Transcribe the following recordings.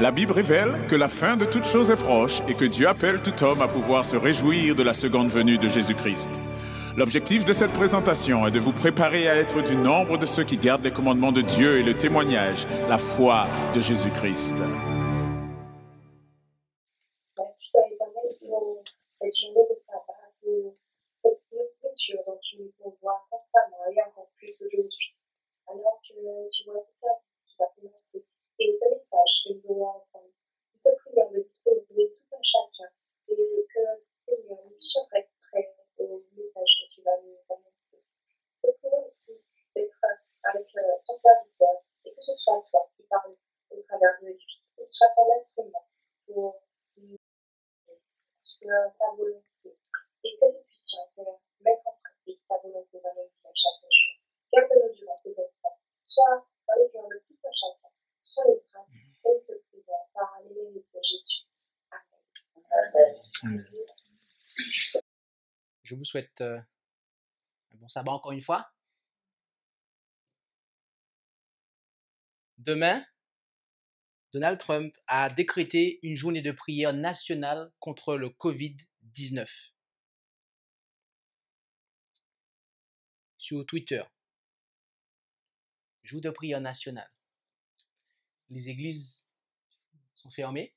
La Bible révèle que la fin de toute chose est proche et que Dieu appelle tout homme à pouvoir se réjouir de la seconde venue de Jésus-Christ. L'objectif de cette présentation est de vous préparer à être du nombre de ceux qui gardent les commandements de Dieu et le témoignage, la foi de Jésus-Christ. лица, что делают souhaite euh, un bon sabbat encore une fois. Demain, Donald Trump a décrété une journée de prière nationale contre le Covid-19. Sur Twitter, jour de prière nationale. Les églises sont fermées,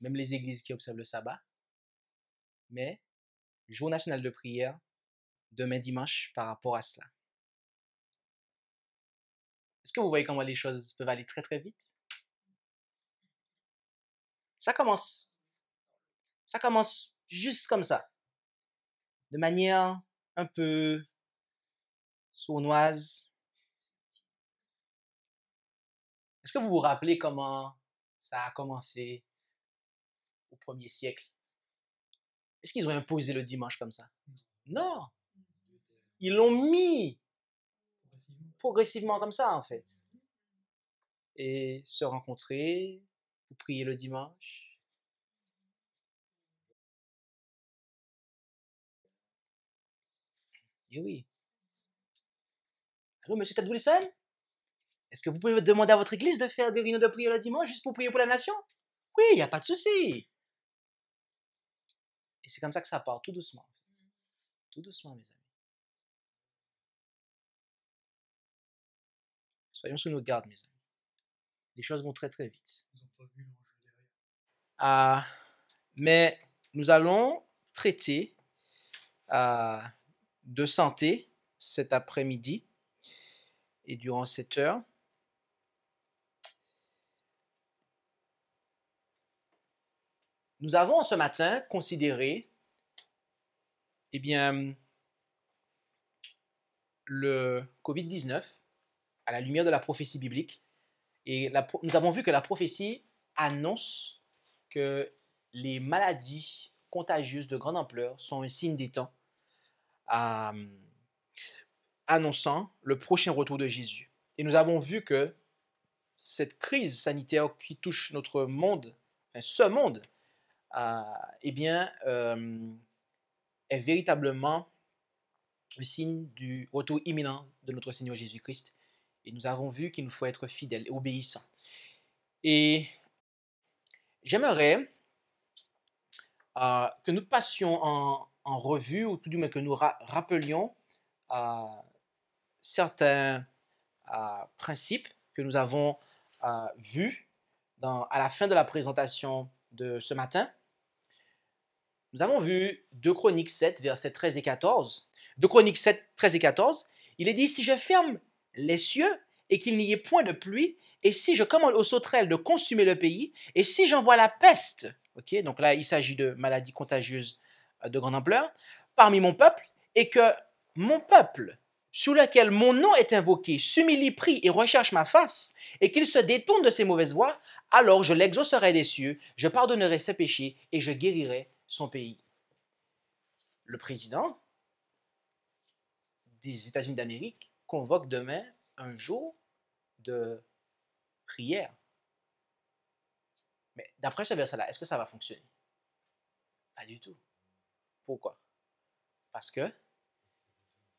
même les églises qui observent le sabbat mais jour national de prière demain dimanche par rapport à cela. Est-ce que vous voyez comment les choses peuvent aller très très vite Ça commence. Ça commence juste comme ça. De manière un peu sournoise. Est-ce que vous vous rappelez comment ça a commencé au premier siècle est-ce qu'ils ont imposé le dimanche comme ça mmh. Non. Mmh. Ils l'ont mis progressivement comme ça, en fait. Et se rencontrer, vous le dimanche. Et eh oui. Allô, monsieur Ted Est-ce que vous pouvez demander à votre église de faire des réunions de prière le dimanche juste pour prier pour la nation Oui, il n'y a pas de souci. Et c'est comme ça que ça part, tout doucement. Mmh. Tout doucement, mes amis. Soyons sous nos gardes, mes amis. Les choses vont très très vite. Ah, mais nous allons traiter euh, de santé cet après-midi et durant cette heure. Nous avons ce matin considéré eh bien, le Covid-19 à la lumière de la prophétie biblique. Et nous avons vu que la prophétie annonce que les maladies contagieuses de grande ampleur sont un signe des temps, euh, annonçant le prochain retour de Jésus. Et nous avons vu que cette crise sanitaire qui touche notre monde, ce monde, euh, eh bien, euh, est véritablement le signe du retour imminent de notre Seigneur Jésus-Christ. Et nous avons vu qu'il nous faut être fidèles et obéissants. Et j'aimerais euh, que nous passions en, revue, ou tout du moins que nous rappelions certains principes que nous avons vus à la fin de la présentation de ce matin. Nous avons vu 2 Chroniques 7, versets 13 et 14. 2 Chroniques 7, 13 et 14, il est dit, si je ferme les cieux et qu'il n'y ait point de pluie, et si je commande aux sauterelles de consumer le pays, et si j'envoie la peste, ok, donc là il s'agit de maladies contagieuses euh, de grande ampleur, parmi mon peuple, et que mon peuple, sous lequel mon nom est invoqué, s'humilie, prie et recherche ma face, et qu'il se détourne de ses mauvaises voies, alors je l'exaucerai des cieux, je pardonnerai ses péchés, et je guérirai son pays. Le président des États-Unis d'Amérique convoque demain un jour de prière. Mais d'après ce verset-là, est-ce que ça va fonctionner Pas du tout. Pourquoi Parce que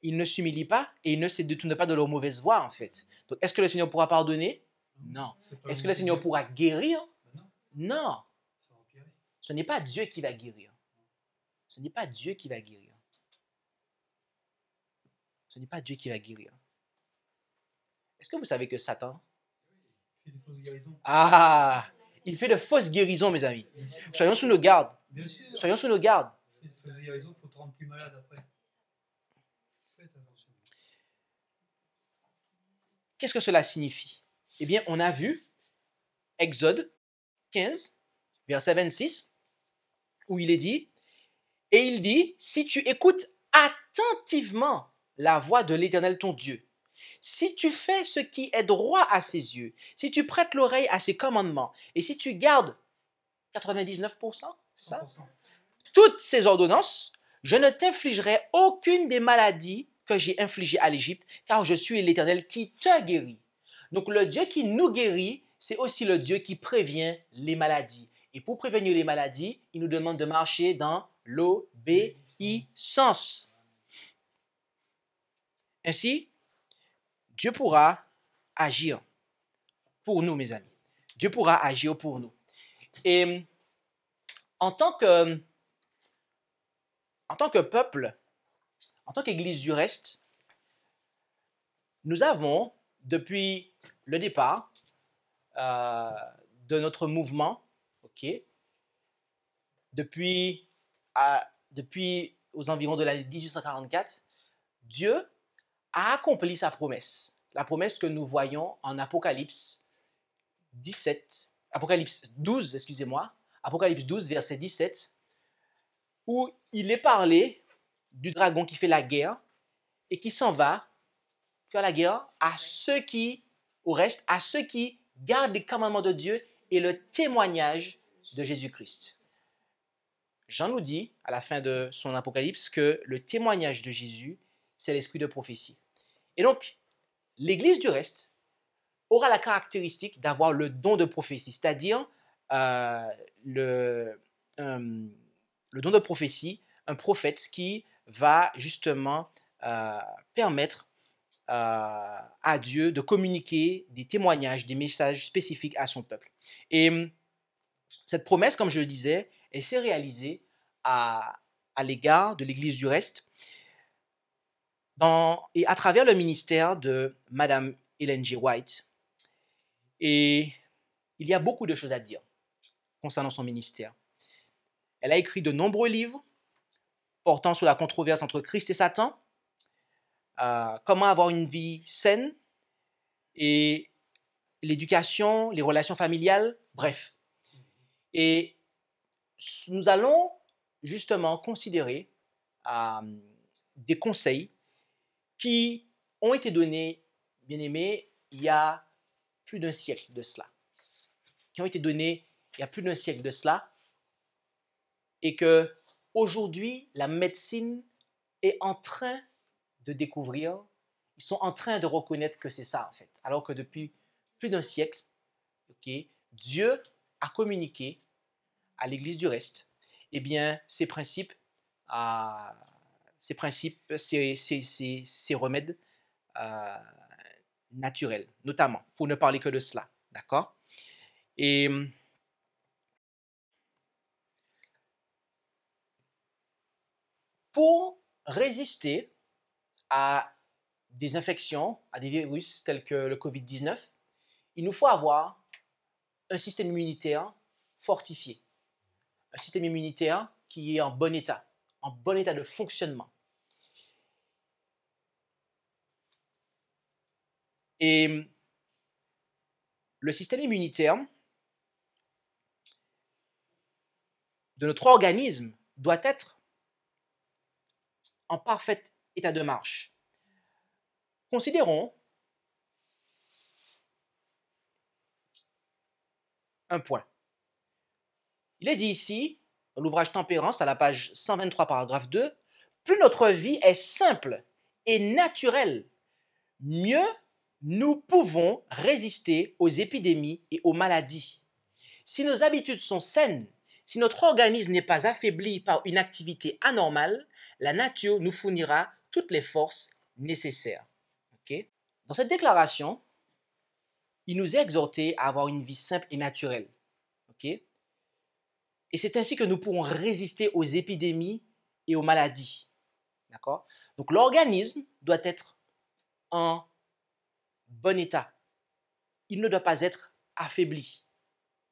il ne s'humilie pas et il ne se détourne pas de leur mauvaise voie, en fait. est-ce que le Seigneur pourra pardonner Non. Est-ce que le Seigneur pourra guérir Non. Ce n'est pas Dieu qui va guérir. Ce n'est pas Dieu qui va guérir. Ce n'est pas Dieu qui va guérir. Est-ce que vous savez que Satan fait fausses guérisons. Ah, il fait de fausses guérisons, mes amis. Soyons sous nos gardes. Soyons sous nos gardes. Qu'est-ce que cela signifie Eh bien, on a vu Exode 15, verset 26 où il est dit, et il dit, si tu écoutes attentivement la voix de l'Éternel ton Dieu, si tu fais ce qui est droit à ses yeux, si tu prêtes l'oreille à ses commandements, et si tu gardes 99%, c'est ça Toutes ces ordonnances, je ne t'infligerai aucune des maladies que j'ai infligées à l'Égypte, car je suis l'Éternel qui te guérit. Donc le Dieu qui nous guérit, c'est aussi le Dieu qui prévient les maladies. Et pour prévenir les maladies, il nous demande de marcher dans l'obéissance. Ainsi, Dieu pourra agir pour nous, mes amis. Dieu pourra agir pour nous. Et hum, en tant que, hum, en tant que peuple, en tant qu'Église du reste, nous avons, depuis le départ euh, de notre mouvement, depuis, à, depuis aux environs de l'année 1844, Dieu a accompli sa promesse, la promesse que nous voyons en Apocalypse 17, Apocalypse 12, excusez-moi, Apocalypse 12, verset 17, où il est parlé du dragon qui fait la guerre et qui s'en va faire la guerre à ceux qui, au reste, à ceux qui gardent les commandements de Dieu et le témoignage de Jésus-Christ. Jean nous dit, à la fin de son Apocalypse, que le témoignage de Jésus, c'est l'esprit de prophétie. Et donc, l'Église du reste aura la caractéristique d'avoir le don de prophétie, c'est-à-dire euh, euh, le, don de prophétie, un prophète qui va justement euh, permettre à Dieu de communiquer des témoignages, des messages spécifiques à son peuple. Et cette promesse, comme je le disais, elle s'est réalisée à, à l'égard de l'Église du reste dans, et à travers le ministère de Madame Ellen G. White. Et il y a beaucoup de choses à dire concernant son ministère. Elle a écrit de nombreux livres portant sur la controverse entre Christ et Satan, euh, comment avoir une vie saine et l'éducation, les relations familiales, bref. Et nous allons justement considérer euh, des conseils qui ont été donnés, bien aimés, il y a plus d'un siècle de cela, qui ont été donnés il y a plus d'un siècle de cela, et que aujourd'hui la médecine est en train de découvrir, ils sont en train de reconnaître que c'est ça en fait, alors que depuis plus d'un siècle, ok, Dieu a communiqué à l'Église du reste, eh bien, ces principes, euh, ces, principes ces, remèdes euh, naturels, notamment, pour ne parler que de cela. D'accord Et. Hum, pour résister à des infections, à des virus tels que le Covid-19, il nous faut avoir un système immunitaire fortifié un système immunitaire qui est en bon état, en bon état de fonctionnement. Et hum, le système immunitaire de notre organisme doit être en parfait état de marche. Considérons un point. Il est dit ici, dans l'ouvrage Tempérance, à la page 123, paragraphe 2, Plus notre vie est simple et naturelle, mieux nous pouvons résister aux épidémies et aux maladies. Si nos habitudes sont saines, si notre organisme n'est pas affaibli par une activité anormale, la nature nous fournira toutes les forces nécessaires. Ok Dans cette déclaration, il nous est exhorté à avoir une vie simple et naturelle. Ok et c'est ainsi que nous pourrons résister aux épidémies et aux maladies. D'accord Donc l'organisme doit être en bon état. Il ne doit pas être affaibli.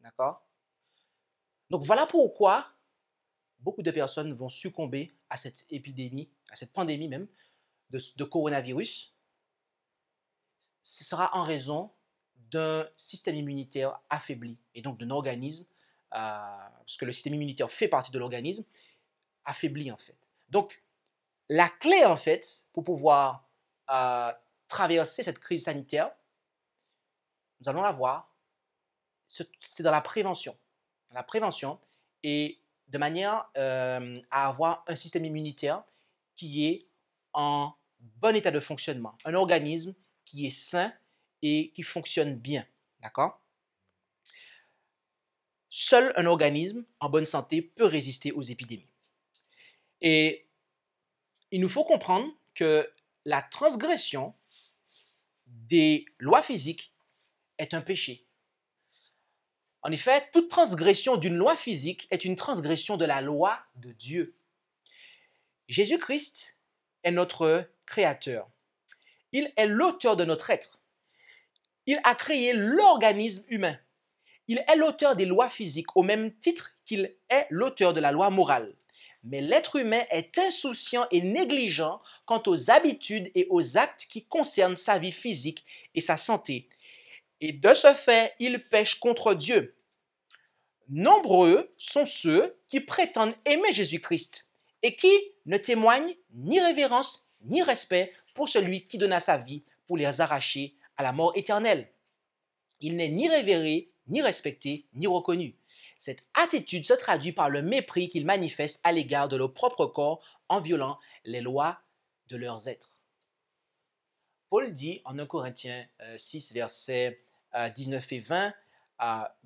D'accord Donc voilà pourquoi beaucoup de personnes vont succomber à cette épidémie, à cette pandémie même, de, de coronavirus. Ce sera en raison d'un système immunitaire affaibli et donc d'un organisme parce que le système immunitaire fait partie de l'organisme, affaibli en fait. Donc, la clé en fait pour pouvoir euh, traverser cette crise sanitaire, nous allons la voir, c'est dans la prévention. la prévention et de manière euh, à avoir un système immunitaire qui est en bon état de fonctionnement, un organisme qui est sain et qui fonctionne bien. D'accord seul un organisme en bonne santé peut résister aux épidémies. Et il nous faut comprendre que la transgression des lois physiques est un péché. En effet, toute transgression d'une loi physique est une transgression de la loi de Dieu. Jésus-Christ est notre créateur. Il est l'auteur de notre être. Il a créé l'organisme humain. Il est l'auteur des lois physiques au même titre qu'il est l'auteur de la loi morale. Mais l'être humain est insouciant et négligent quant aux habitudes et aux actes qui concernent sa vie physique et sa santé. Et de ce fait, il pêche contre Dieu. Nombreux sont ceux qui prétendent aimer Jésus-Christ et qui ne témoignent ni révérence ni respect pour celui qui donna sa vie pour les arracher à la mort éternelle. Il n'est ni révéré ni respecté, ni reconnu. Cette attitude se traduit par le mépris qu'ils manifestent à l'égard de leur propre corps en violant les lois de leurs êtres. Paul dit en 1 Corinthiens 6, euh, versets 19 euh, et 20,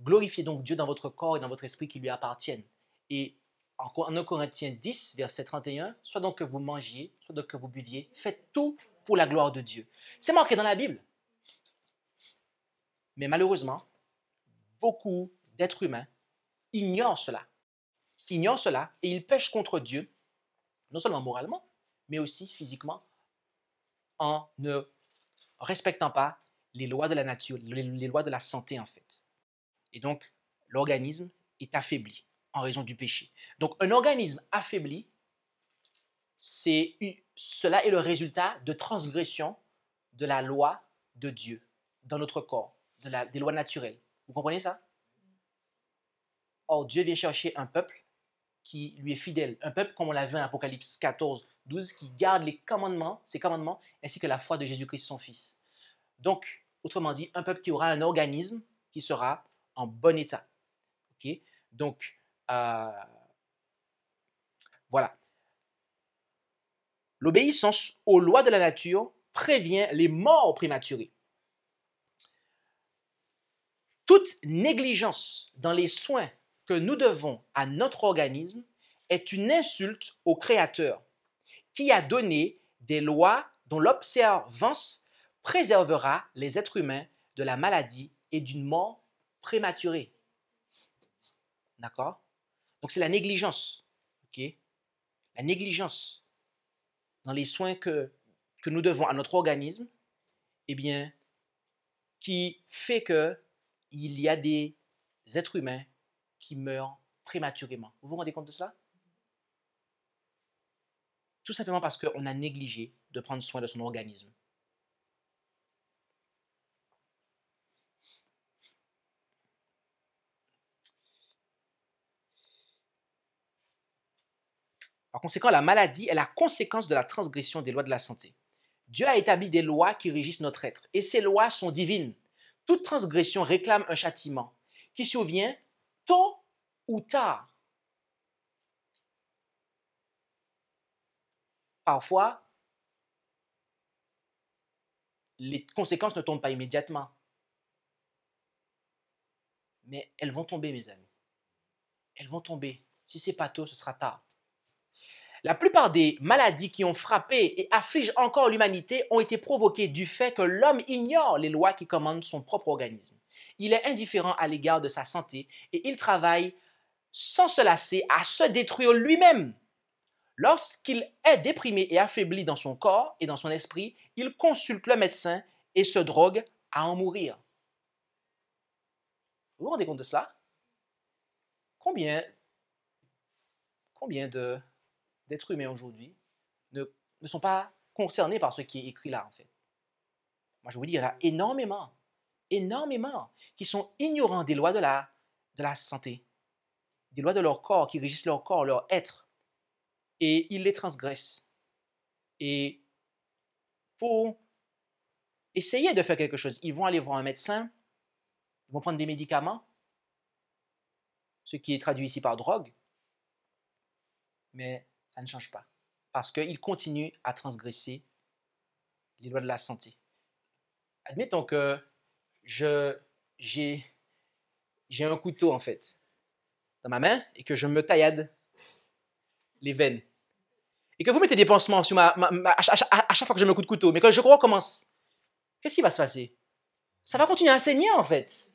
Glorifiez donc Dieu dans votre corps et dans votre esprit qui lui appartiennent. Et en 1 Corinthiens 10, verset 31, soit donc que vous mangiez, soit donc que vous buviez, faites tout pour la gloire de Dieu. C'est marqué dans la Bible. Mais malheureusement, beaucoup d'êtres humains ignorent cela. Ignorent cela et ils pêchent contre Dieu, non seulement moralement, mais aussi physiquement, en ne respectant pas les lois de la nature, les lois de la santé en fait. Et donc, l'organisme est affaibli en raison du péché. Donc, un organisme affaibli, c'est cela est le résultat de transgression de la loi de Dieu dans notre corps, des lois naturelles. Vous comprenez ça Or, Dieu vient chercher un peuple qui lui est fidèle, un peuple comme on l'a vu en Apocalypse 14, 12, qui garde les commandements, ses commandements, ainsi que la foi de Jésus-Christ son Fils. Donc, autrement dit, un peuple qui aura un organisme qui sera en bon état. Ok Donc, euh, voilà. L'obéissance aux lois de la nature prévient les morts prématurées. Toute négligence dans les soins que nous devons à notre organisme est une insulte au Créateur, qui a donné des lois dont l'observance préservera les êtres humains de la maladie et d'une mort prématurée. D'accord Donc c'est la négligence. ok La négligence dans les soins que, que nous devons à notre organisme, eh bien, qui fait que il y a des êtres humains qui meurent prématurément. Vous vous rendez compte de cela Tout simplement parce qu'on a négligé de prendre soin de son organisme. Par conséquent, la maladie est la conséquence de la transgression des lois de la santé. Dieu a établi des lois qui régissent notre être, et ces lois sont divines toute transgression réclame un châtiment qui survient tôt ou tard. Parfois, les conséquences ne tombent pas immédiatement. Mais elles vont tomber, mes amis. Elles vont tomber. Si c'est pas tôt, ce sera tard. La plupart des maladies qui ont frappé et affligent encore l'humanité ont été provoquées du fait que l'homme ignore les lois qui commandent son propre organisme. Il est indifférent à l'égard de sa santé et il travaille sans se lasser à se détruire lui-même. Lorsqu'il est déprimé et affaibli dans son corps et dans son esprit, il consulte le médecin et se drogue à en mourir. Vous vous rendez compte de cela Combien, combien de d'êtres humains aujourd'hui ne, ne, sont pas concernés par ce qui est écrit là, en fait. Moi, je vous dis, il y en a énormément, énormément, qui sont ignorants des lois de la, de la santé, des lois de leur corps, qui régissent leur corps, leur être, et ils les transgressent. Et pour essayer de faire quelque chose, ils vont aller voir un médecin, ils vont prendre des médicaments, ce qui est traduit ici par drogue, mais ça ne change pas. Parce qu'il continue à transgresser les lois de la santé. Admettons que je, j'ai, j'ai un couteau, en fait, dans ma main et que je me taillade les veines. Et que vous mettez des pansements sur ma, à, chaque fois que je me coupe de couteau, mais quand je crois, commence. qu'est-ce qui va se passer Ça va continuer à saigner, en fait.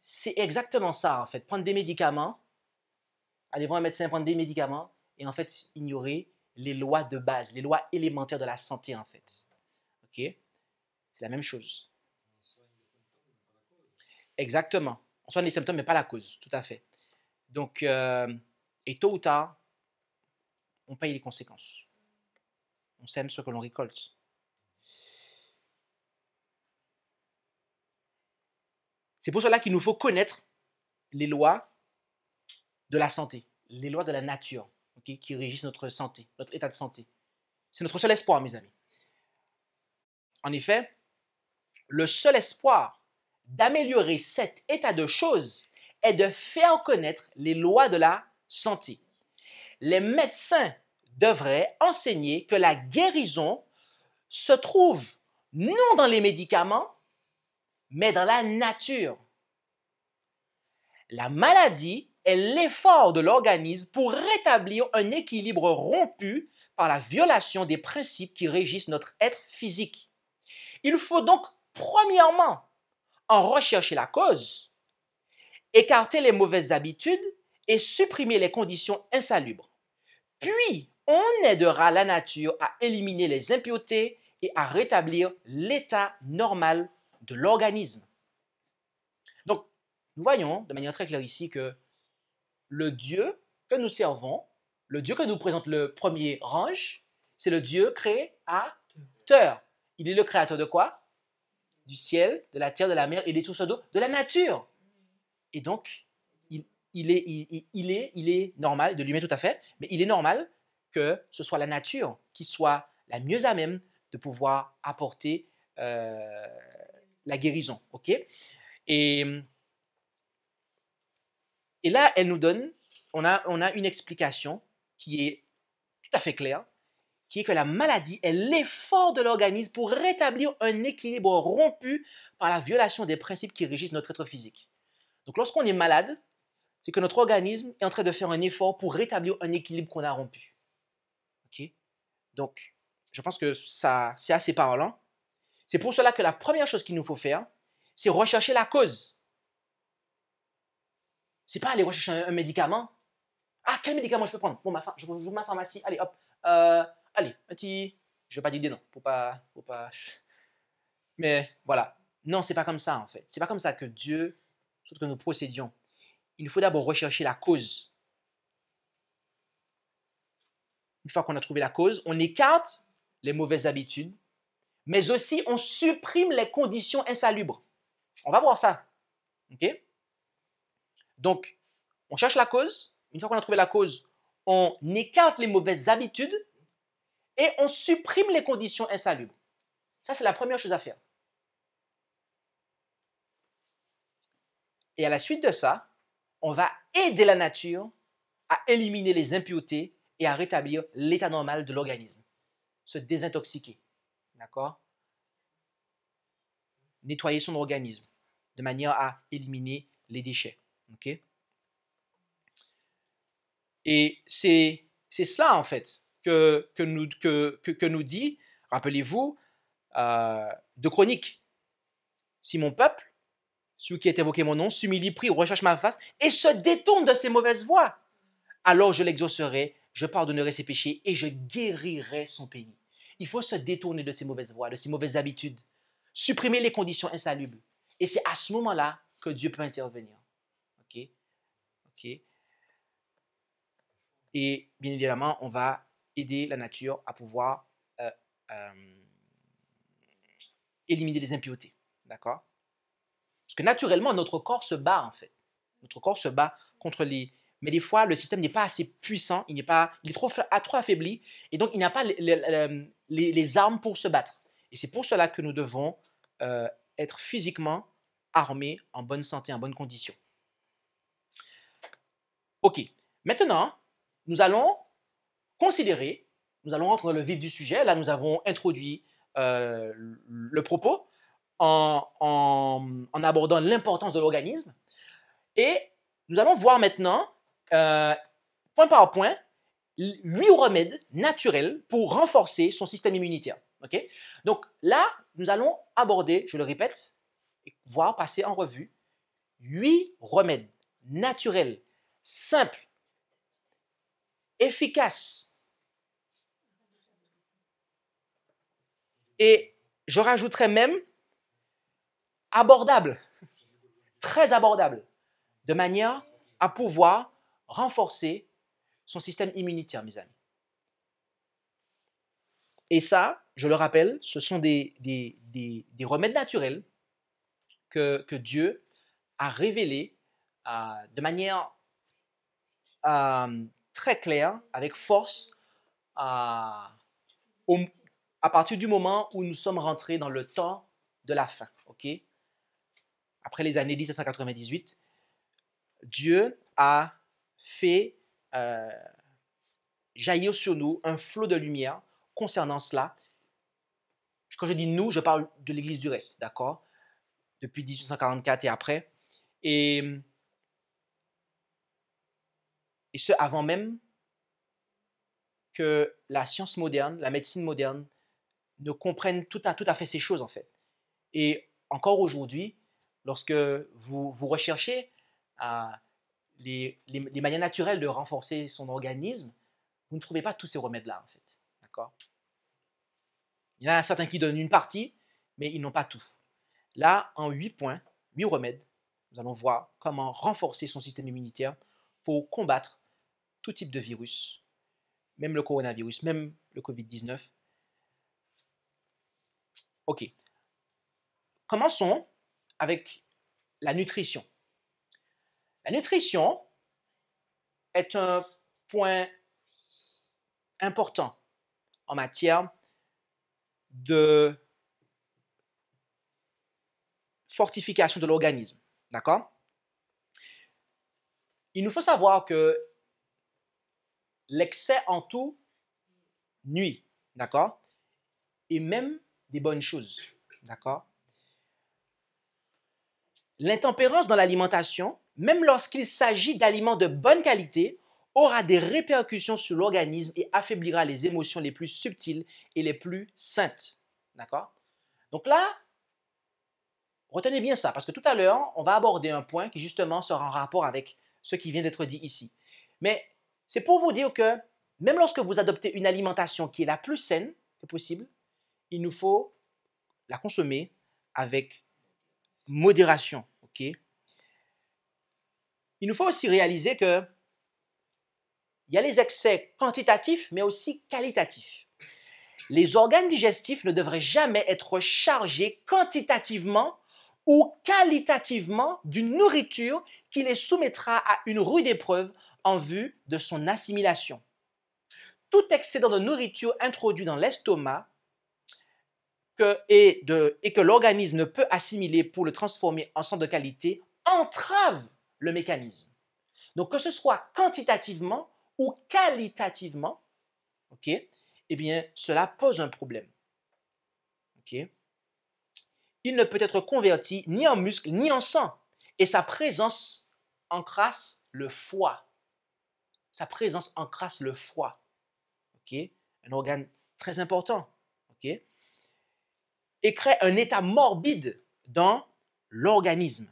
C'est exactement ça, en fait. Prendre des médicaments aller voir un médecin, prendre des médicaments et en fait ignorer les lois de base, les lois élémentaires de la santé en fait. Ok C'est la même chose. Exactement. On soigne les symptômes mais pas la cause, tout à fait. Donc, euh, et tôt ou tard, on paye les conséquences. On sème ce que l'on récolte. C'est pour cela qu'il nous faut connaître les lois de la santé, les lois de la nature qui régissent notre santé, notre état de santé. C'est notre seul espoir, mes amis. En effet, le seul espoir d'améliorer cet état de choses est de faire connaître les lois de la santé. Les médecins devraient enseigner que la guérison se trouve non dans les médicaments, mais dans la nature. La maladie l'effort de l'organisme pour rétablir un équilibre rompu par la violation des principes qui régissent notre être physique. Il faut donc, premièrement, en rechercher la cause, écarter les mauvaises habitudes et supprimer les conditions insalubres. Puis, on aidera la nature à éliminer les impuretés et à rétablir l'état normal de l'organisme. Donc, nous voyons de manière très claire ici que le Dieu que nous servons, le Dieu que nous présente le premier range, c'est le Dieu créateur. Il est le créateur de quoi Du ciel, de la terre, de la mer et tout ce dos, de la nature. Et donc, il, est, il, est, il est normal, de lui-même tout à fait, mais il est normal que ce soit la nature qui soit la mieux à même de pouvoir apporter euh, la guérison. ok Et et là, elle nous donne, on a, on a une explication qui est tout à fait claire, qui est que la maladie est l'effort de l'organisme pour rétablir un équilibre rompu par la violation des principes qui régissent notre être physique. Donc lorsqu'on est malade, c'est que notre organisme est en train de faire un effort pour rétablir un équilibre qu'on a rompu. Donc, je pense que ça, c'est assez parlant. C'est pour cela que la première chose qu'il nous faut faire, c'est rechercher la cause. C'est pas aller rechercher un, médicament. Ah, quel médicament je peux prendre Bon, ma, je vous ma pharmacie. Allez, hop. Euh, allez, un petit. Je veux pas d'idée, non. Pour pas, pas. Mais voilà. Non, c'est pas comme ça en fait. C'est pas comme ça que Dieu que nous procédions. Il faut d'abord rechercher la cause. Une fois qu'on a trouvé la cause, on écarte les mauvaises habitudes, mais aussi on supprime les conditions insalubres. On va voir ça. OK donc, on cherche la cause. Une fois qu'on a trouvé la cause, on écarte les mauvaises habitudes et on supprime les conditions insalubres. Ça, c'est la première chose à faire. Et à la suite de ça, on va aider la nature à éliminer les impuretés et à rétablir l'état normal de l'organisme. Se désintoxiquer. D'accord Nettoyer son organisme de manière à éliminer les déchets. Et c'est cela, en fait, que, nous, que, nous, dit, rappelez-vous, euh, de chronique. Si mon peuple, celui qui a évoqué mon nom, s'humilie, prie, recherche ma face et se détourne de ses mauvaises voies, alors je l'exaucerai, je pardonnerai ses péchés et je guérirai son pays. Il faut se détourner de ses mauvaises voies, de ses mauvaises habitudes, supprimer les conditions insalubres. Et c'est à ce moment-là que Dieu peut intervenir. Et bien évidemment, on va aider la nature à pouvoir euh, euh, éliminer les impuretés. D'accord Parce que naturellement, notre corps se bat en fait. Notre corps se bat contre les. Mais des fois, le système n'est pas assez puissant, il, pas, est ah, trop, affaibli, et donc il n'a pas les, armes pour se battre. Et c'est pour cela que nous devons euh, être physiquement armés, en bonne santé, en bonne condition. OK. Maintenant, nous allons considérer, nous allons rentrer dans le vif du sujet. Là, nous avons introduit euh, le propos en, abordant l'importance de l'organisme. Et nous allons voir maintenant, euh, point par point, huit remèdes naturels pour renforcer son système immunitaire. Donc là, nous allons aborder, je le répète, voir passer en revue, huit remèdes naturels simple, efficace. Et je rajouterais même abordable, très abordable, de manière à pouvoir renforcer son système immunitaire, mes amis. Et ça, je le rappelle, ce sont des, des, remèdes naturels que, Dieu a révélés euh, de manière euh, très clair, avec force, à euh, à partir du moment où nous sommes rentrés dans le temps de la fin. ok Après les années 1798, Dieu a fait euh, jaillir sur nous un flot de lumière concernant cela. Quand je dis nous, je parle de l'Église du reste, d'accord Depuis 1844 et après. Et et ce avant même que la science moderne, la médecine moderne, ne comprenne tout à, tout à fait ces choses en fait. Et encore aujourd'hui, lorsque vous, vous recherchez les, manières naturelles de renforcer son organisme, vous ne trouvez pas tous ces remèdes-là en fait. D'accord Il y en a certains qui donnent une partie, mais ils n'ont pas tout. Là, en 8 points, 8 remèdes, nous allons voir comment renforcer son système immunitaire pour combattre tout type de virus, même le coronavirus, même le Covid-19. Ok. Commençons avec la nutrition. La nutrition est un point important en matière de fortification de l'organisme. D'accord il nous faut savoir que l'excès en tout nuit, d'accord Et même des bonnes choses, d'accord L'intempérance dans l'alimentation, même lorsqu'il s'agit d'aliments de bonne qualité, aura des répercussions sur l'organisme et affaiblira les émotions les plus subtiles et les plus saintes. D'accord Donc là, retenez bien ça, parce que tout à l'heure, on va aborder un point qui justement sera en rapport avec ce qui vient d'être dit ici. Mais c'est pour vous dire que même lorsque vous adoptez une alimentation qui est la plus saine que possible, il nous faut la consommer avec modération. il nous faut aussi réaliser que il y a les excès quantitatifs, mais aussi qualitatifs. Les organes digestifs ne devraient jamais être chargés quantitativement ou qualitativement d'une nourriture qui les soumettra à une rude épreuve en vue de son assimilation. Tout excédent de nourriture introduit dans l'estomac et, que l'organisme ne peut assimiler pour le transformer en sang de qualité entrave le mécanisme. Donc que ce soit quantitativement ou qualitativement, eh bien cela pose un problème il ne peut être converti ni en muscle ni en sang. Et sa présence encrasse le foie. Sa présence encrasse le foie. Un organe très important. Et crée un état morbide dans l'organisme.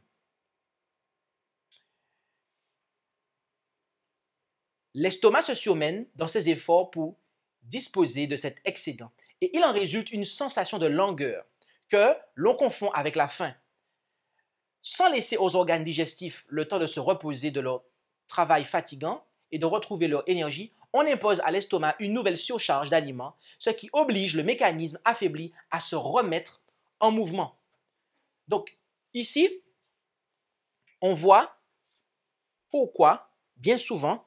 L'estomac se surmène dans ses efforts pour disposer de cet excédent. Et il en résulte une sensation de langueur que l'on confond avec la faim. Sans laisser aux organes digestifs le temps de se reposer de leur travail fatigant et de retrouver leur énergie, on impose à l'estomac une nouvelle surcharge d'aliments, ce qui oblige le mécanisme affaibli à se remettre en mouvement. Donc ici, on voit pourquoi, bien souvent,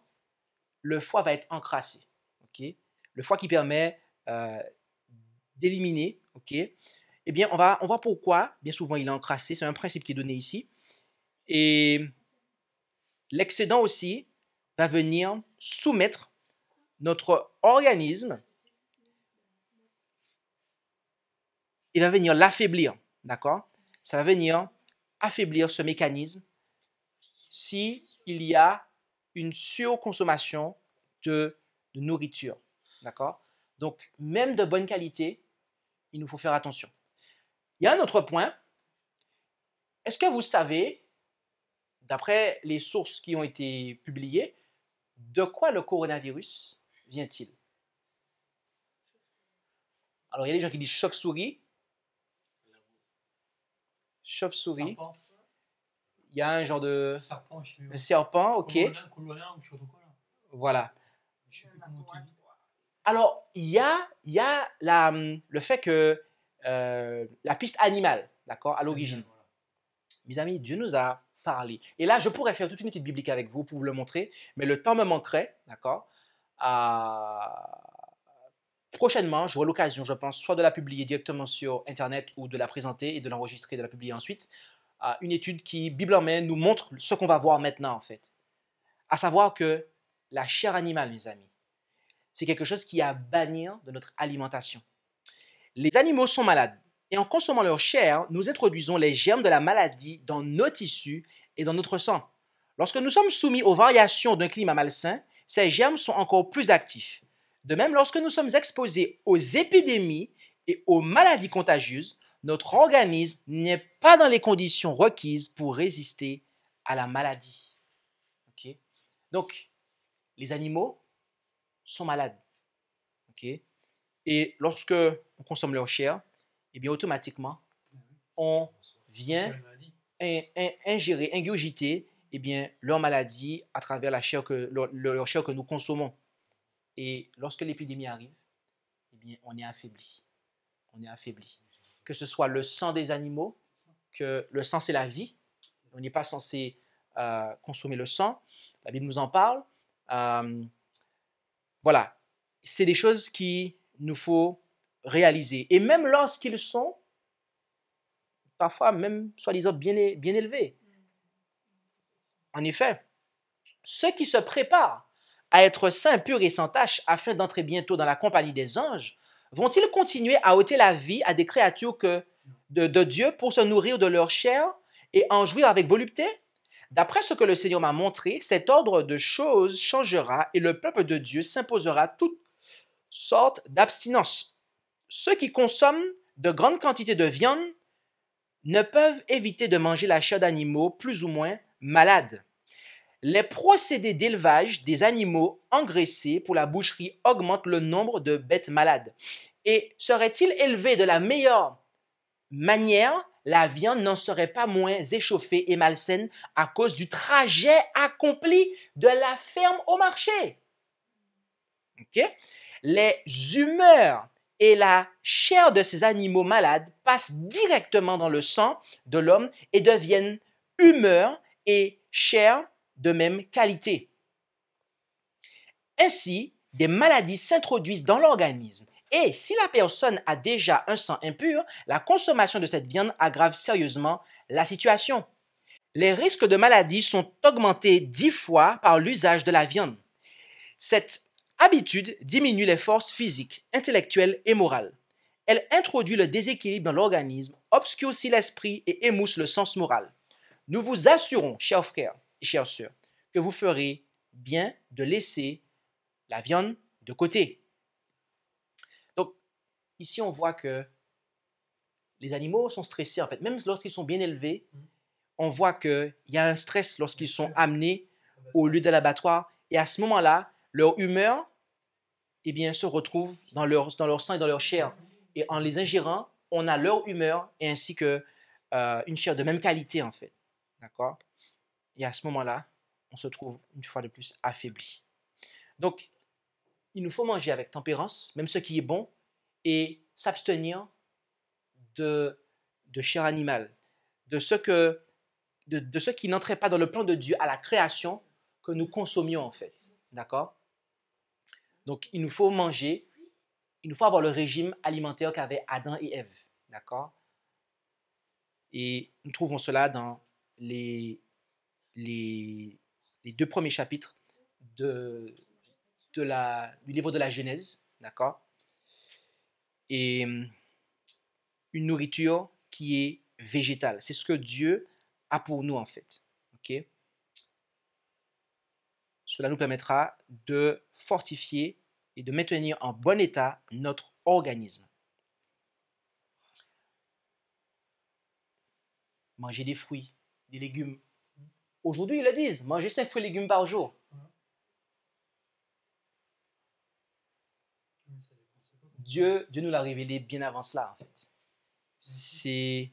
le foie va être encrassé. Le foie qui permet euh, d'éliminer eh bien, on va, on voit pourquoi, bien souvent, il est encrassé. C'est un principe qui est donné ici. Et l'excédent aussi va venir soumettre notre organisme et va venir l'affaiblir, d'accord Ça va venir affaiblir ce mécanisme si il y a une surconsommation de, de nourriture, d'accord Donc, même de bonne qualité, il nous faut faire attention. Il y a un autre point. Est-ce que vous savez, d'après les sources qui ont été publiées, de quoi le coronavirus vient-il Alors, il y a des gens qui disent chauve-souris. Chauve-souris. Il y a un genre de. Serpent, un serpent, ok. Voilà. Alors, il y a, y le fait que euh, la piste animale, d'accord, à l'origine. Mes amis, Dieu nous a parlé. Et là, je pourrais faire toute une étude biblique avec vous pour vous le montrer, mais le temps me manquerait, d'accord Prochainement, j'aurai l'occasion, je pense, soit de la publier directement sur Internet ou de la présenter et de l'enregistrer et de la publier ensuite. une étude qui, Bible en main, nous montre ce qu'on va voir maintenant, en fait. À savoir que la chair animale, mes amis, c'est quelque chose qui est à bannir de notre alimentation les animaux sont malades. Et en consommant leur chair, nous introduisons les germes de la maladie dans nos tissus et dans notre sang. Lorsque nous sommes soumis aux variations d'un climat malsain, ces germes sont encore plus actifs. De même, lorsque nous sommes exposés aux épidémies et aux maladies contagieuses, notre organisme n'est pas dans les conditions requises pour résister à la maladie. Donc, les animaux sont malades. Et lorsque on consomme leur chair, eh bien automatiquement, on vient ingérer, ingurgiter eh bien, leur maladie à travers la chair que, leur, chair que nous consommons. Et lorsque l'épidémie arrive, eh bien, on est affaibli. On est affaibli. Que ce soit le sang des animaux, que le sang c'est la vie. On n'est pas censé euh, consommer le sang. La Bible nous en parle. Euh, voilà. C'est des choses qui nous faut réaliser. Et même lorsqu'ils sont, parfois même soi-disant bien, bien élevés. En effet, ceux qui se préparent à être saints, purs et sans tache afin d'entrer bientôt dans la compagnie des anges, vont-ils continuer à ôter la vie à des créatures que, de, de Dieu pour se nourrir de leur chair et en jouir avec volupté D'après ce que le Seigneur m'a montré, cet ordre de choses changera et le peuple de Dieu s'imposera tout sorte d'abstinence. Ceux qui consomment de grandes quantités de viande ne peuvent éviter de manger la chair d'animaux plus ou moins malades. Les procédés d'élevage des animaux engraissés pour la boucherie augmentent le nombre de bêtes malades. Et serait-il élevé de la meilleure manière, la viande n'en serait pas moins échauffée et malsaine à cause du trajet accompli de la ferme au marché. OK les humeurs et la chair de ces animaux malades passent directement dans le sang de l'homme et deviennent humeurs et chair de même qualité. Ainsi, des maladies s'introduisent dans l'organisme et si la personne a déjà un sang impur, la consommation de cette viande aggrave sérieusement la situation. Les risques de maladies sont augmentés dix fois par l'usage de la viande. Cette Habitude diminue les forces physiques, intellectuelles et morales. Elle introduit le déséquilibre dans l'organisme, obscurcit l'esprit et émousse le sens moral. Nous vous assurons, chers frères et chères sœurs, que vous ferez bien de laisser la viande de côté. Donc, ici, on voit que les animaux sont stressés, en fait. Même lorsqu'ils sont bien élevés, mm. on voit qu'il y a un stress lorsqu'ils sont amenés au lieu de l'abattoir. Et à ce moment-là, leur humeur, eh bien, se retrouve dans leur, dans leur sang et dans leur chair. Et en les ingérant, on a leur humeur et ainsi que euh, une chair de même qualité, en fait. D'accord Et à ce moment-là, on se trouve une fois de plus affaibli. Donc, il nous faut manger avec tempérance, même ce qui est bon, et s'abstenir de, de chair animale, de ce, que, de, de ce qui n'entrait pas dans le plan de Dieu à la création que nous consommions en fait. D'accord donc, il nous faut manger, il nous faut avoir le régime alimentaire qu'avaient Adam et Ève. D'accord Et nous trouvons cela dans les, les, deux premiers chapitres de, de la, du livre de la Genèse. D'accord Et une nourriture qui est végétale. C'est ce que Dieu a pour nous, en fait. OK Cela nous permettra de fortifier et de maintenir en bon état notre organisme. Manger des fruits, des légumes. Aujourd'hui, ils le disent, manger 5 fruits et légumes par jour. Dieu, Dieu nous l'a révélé bien avant cela, en fait. C'est,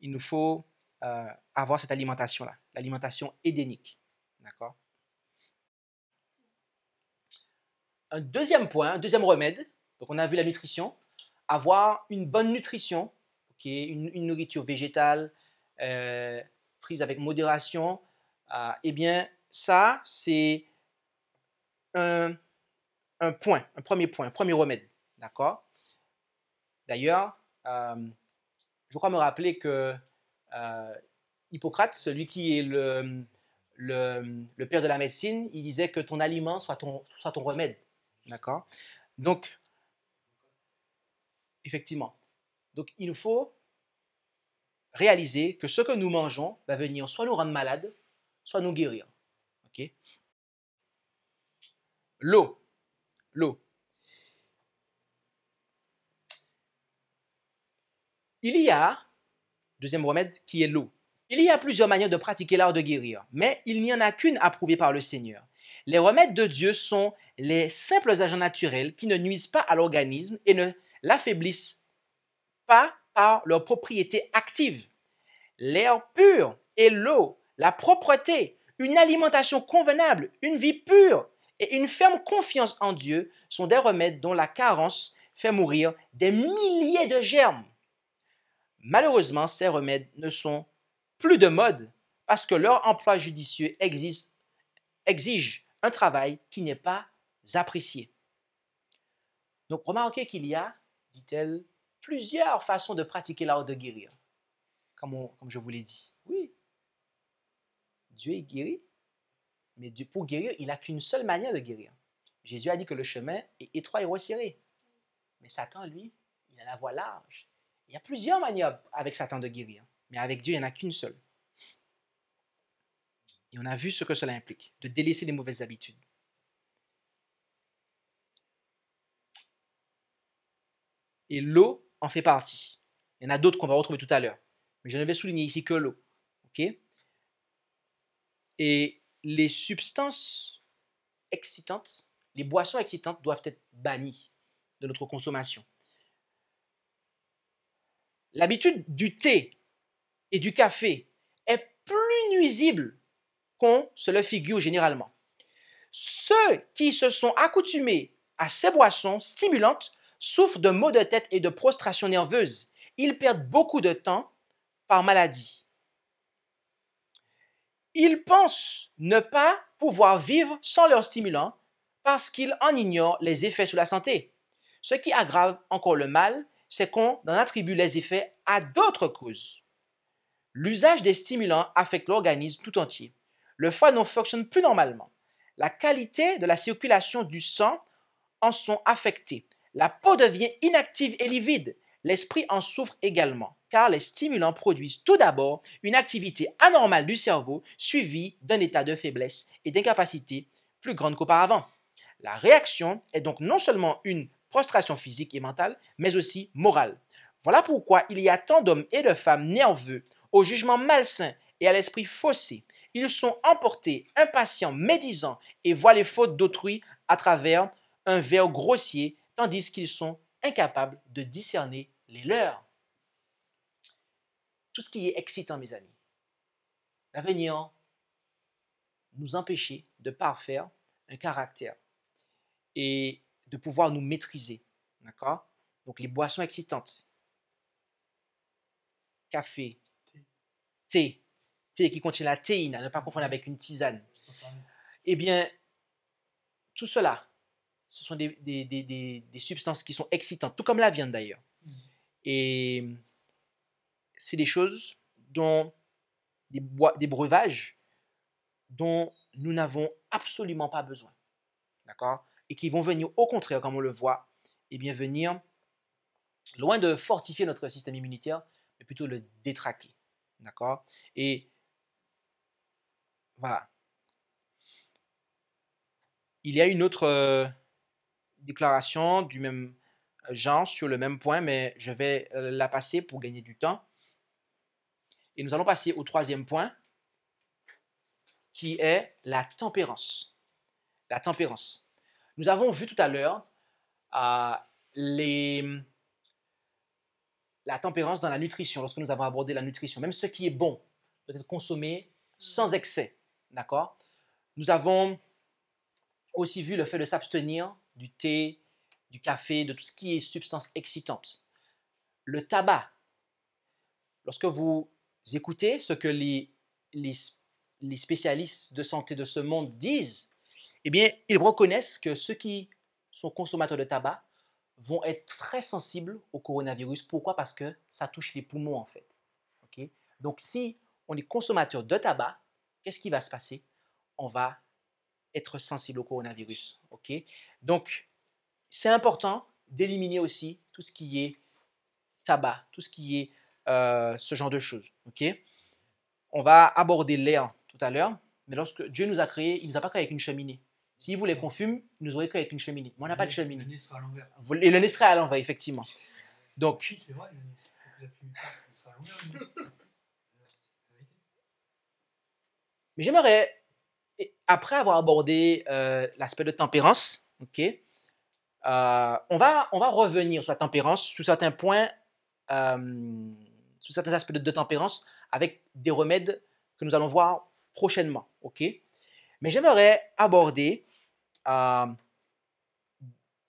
il nous faut euh, avoir cette alimentation-là, l'alimentation édénique. D'accord un deuxième point, un deuxième remède, donc on a vu la nutrition, avoir une bonne nutrition, une, nourriture végétale euh, prise avec modération, ah, eh bien ça c'est un, point, un premier point, un premier remède, d'accord D'ailleurs, euh, je crois me rappeler que euh, Hippocrate, celui qui est le, père de la médecine, il disait que ton aliment soit soit ton remède. D'accord Donc, effectivement, donc il nous faut réaliser que ce que nous mangeons va venir soit nous rendre malades, soit nous guérir. Ok L'eau. L'eau. Il y a, deuxième remède, qui est l'eau. Il y a plusieurs manières de pratiquer l'art de guérir, mais il n'y en a qu'une approuvée par le Seigneur. Les remèdes de Dieu sont les simples agents naturels qui ne nuisent pas à l'organisme et ne l'affaiblissent pas par leurs propriétés actives. L'air pur et l'eau, la propreté, une alimentation convenable, une vie pure et une ferme confiance en Dieu sont des remèdes dont la carence fait mourir des milliers de germes. Malheureusement, ces remèdes ne sont plus de mode parce que leur emploi judicieux existe exige un travail qui n'est pas apprécié. Donc remarquez qu'il y a, dit-elle, plusieurs façons de pratiquer l'art de guérir, comme, comme je vous l'ai dit. Oui, Dieu est guéri, mais pour guérir, il n'a qu'une seule manière de guérir. Jésus a dit que le chemin est étroit et resserré. Mais Satan, lui, il a la voie large. Il y a plusieurs manières avec Satan de guérir, mais avec Dieu, il n'y en a qu'une seule. Et on a vu ce que cela implique, de délaisser les mauvaises habitudes. Et l'eau en fait partie. Il y en a d'autres qu'on va retrouver tout à l'heure. Mais je ne vais souligner ici que l'eau. Et les substances excitantes, les boissons excitantes doivent être bannies de notre consommation. L'habitude du thé et du café est plus nuisible qu'on se le figure généralement. Ceux qui se sont accoutumés à ces boissons stimulantes souffrent de maux de tête et de prostration nerveuse. Ils perdent beaucoup de temps par maladie. Ils pensent ne pas pouvoir vivre sans leurs stimulants parce qu'ils en ignorent les effets sur la santé. Ce qui aggrave encore le mal, c'est qu'on en attribue les effets à d'autres causes. L'usage des stimulants affecte l'organisme tout entier le foie ne fonctionne plus normalement. La qualité de la circulation du sang en sont affectées. La peau devient inactive et livide. L'esprit en souffre également, car les stimulants produisent tout d'abord une activité anormale du cerveau suivie d'un état de faiblesse et d'incapacité plus grande qu'auparavant. La réaction est donc non seulement une prostration physique et mentale, mais aussi morale. Voilà pourquoi il y a tant d'hommes et de femmes nerveux, au jugement malsain et à l'esprit faussé, ils sont emportés, impatients, médisants et voient les fautes d'autrui à travers un verre grossier, tandis qu'ils sont incapables de discerner les leurs. Tout ce qui est excitant, mes amis, venir nous empêcher de parfaire un caractère et de pouvoir nous maîtriser. D'accord Donc les boissons excitantes, café, thé, qui contient la théine, à ne pas confondre avec une tisane. Eh bien, tout cela, ce sont des, substances qui sont excitantes, tout comme la viande d'ailleurs. Mm. Et c'est des choses dont, des, des breuvages dont nous n'avons absolument pas besoin. D'accord Et qui vont venir, au contraire, comme on le voit, eh bien, venir, loin de fortifier notre système immunitaire, mais plutôt le détraquer. D'accord Et voilà. Il y a une autre euh, déclaration du même euh, genre sur le même point, mais je vais euh, la passer pour gagner du temps. Et nous allons passer au troisième point, qui est la tempérance. La tempérance. Nous avons vu tout à l'heure la tempérance dans la nutrition, lorsque nous avons abordé la nutrition. Même ce qui est bon doit être consommé sans excès. D'accord Nous avons aussi vu le fait de s'abstenir du thé, du café, de tout ce qui est substance excitante. Le tabac. Lorsque vous écoutez ce que les, spécialistes de santé de ce monde disent, eh bien, ils reconnaissent que ceux qui sont consommateurs de tabac vont être très sensibles au coronavirus. Pourquoi Parce que ça touche les poumons en fait. Donc si on est consommateur de tabac, qu'est-ce qui va se passer On va être sensible au coronavirus. ok Donc, c'est important d'éliminer aussi tout ce qui est tabac, tout ce qui est euh, ce genre de choses. ok On va aborder l'air tout à l'heure, mais lorsque Dieu nous a créés, il ne nous a pas créé avec une cheminée. S'il voulait qu'on fume, il nous aurait créé avec une cheminée. Moi, on n'a pas de cheminée. Le nez sera à l'envers. Et le nez à l'envers, effectivement. Donc. Oui, c'est vrai, le nez. à l'envers. Mais j'aimerais, après avoir abordé euh, l'aspect de tempérance, ok, euh, on, va, on va revenir sur la tempérance sous certains points, euh, sous certains aspects de, de, tempérance, avec des remèdes que nous allons voir prochainement, ok. Mais j'aimerais aborder euh,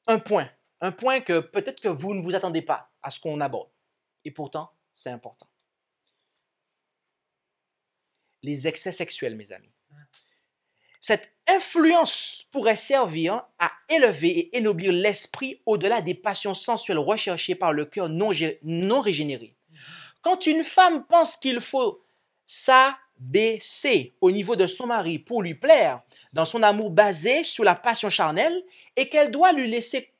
un point, un point que peut-être que vous ne vous attendez pas à ce qu'on aborde, et pourtant c'est important les excès sexuels, mes amis. Hein. Cette influence pourrait servir à élever et énoblir l'esprit au-delà des passions sensuelles recherchées par le cœur non, non régénéré. Quand une femme pense qu'il faut s'abaisser au niveau de son mari pour lui plaire, dans son amour basé sur la passion charnelle, et qu'elle doit lui laisser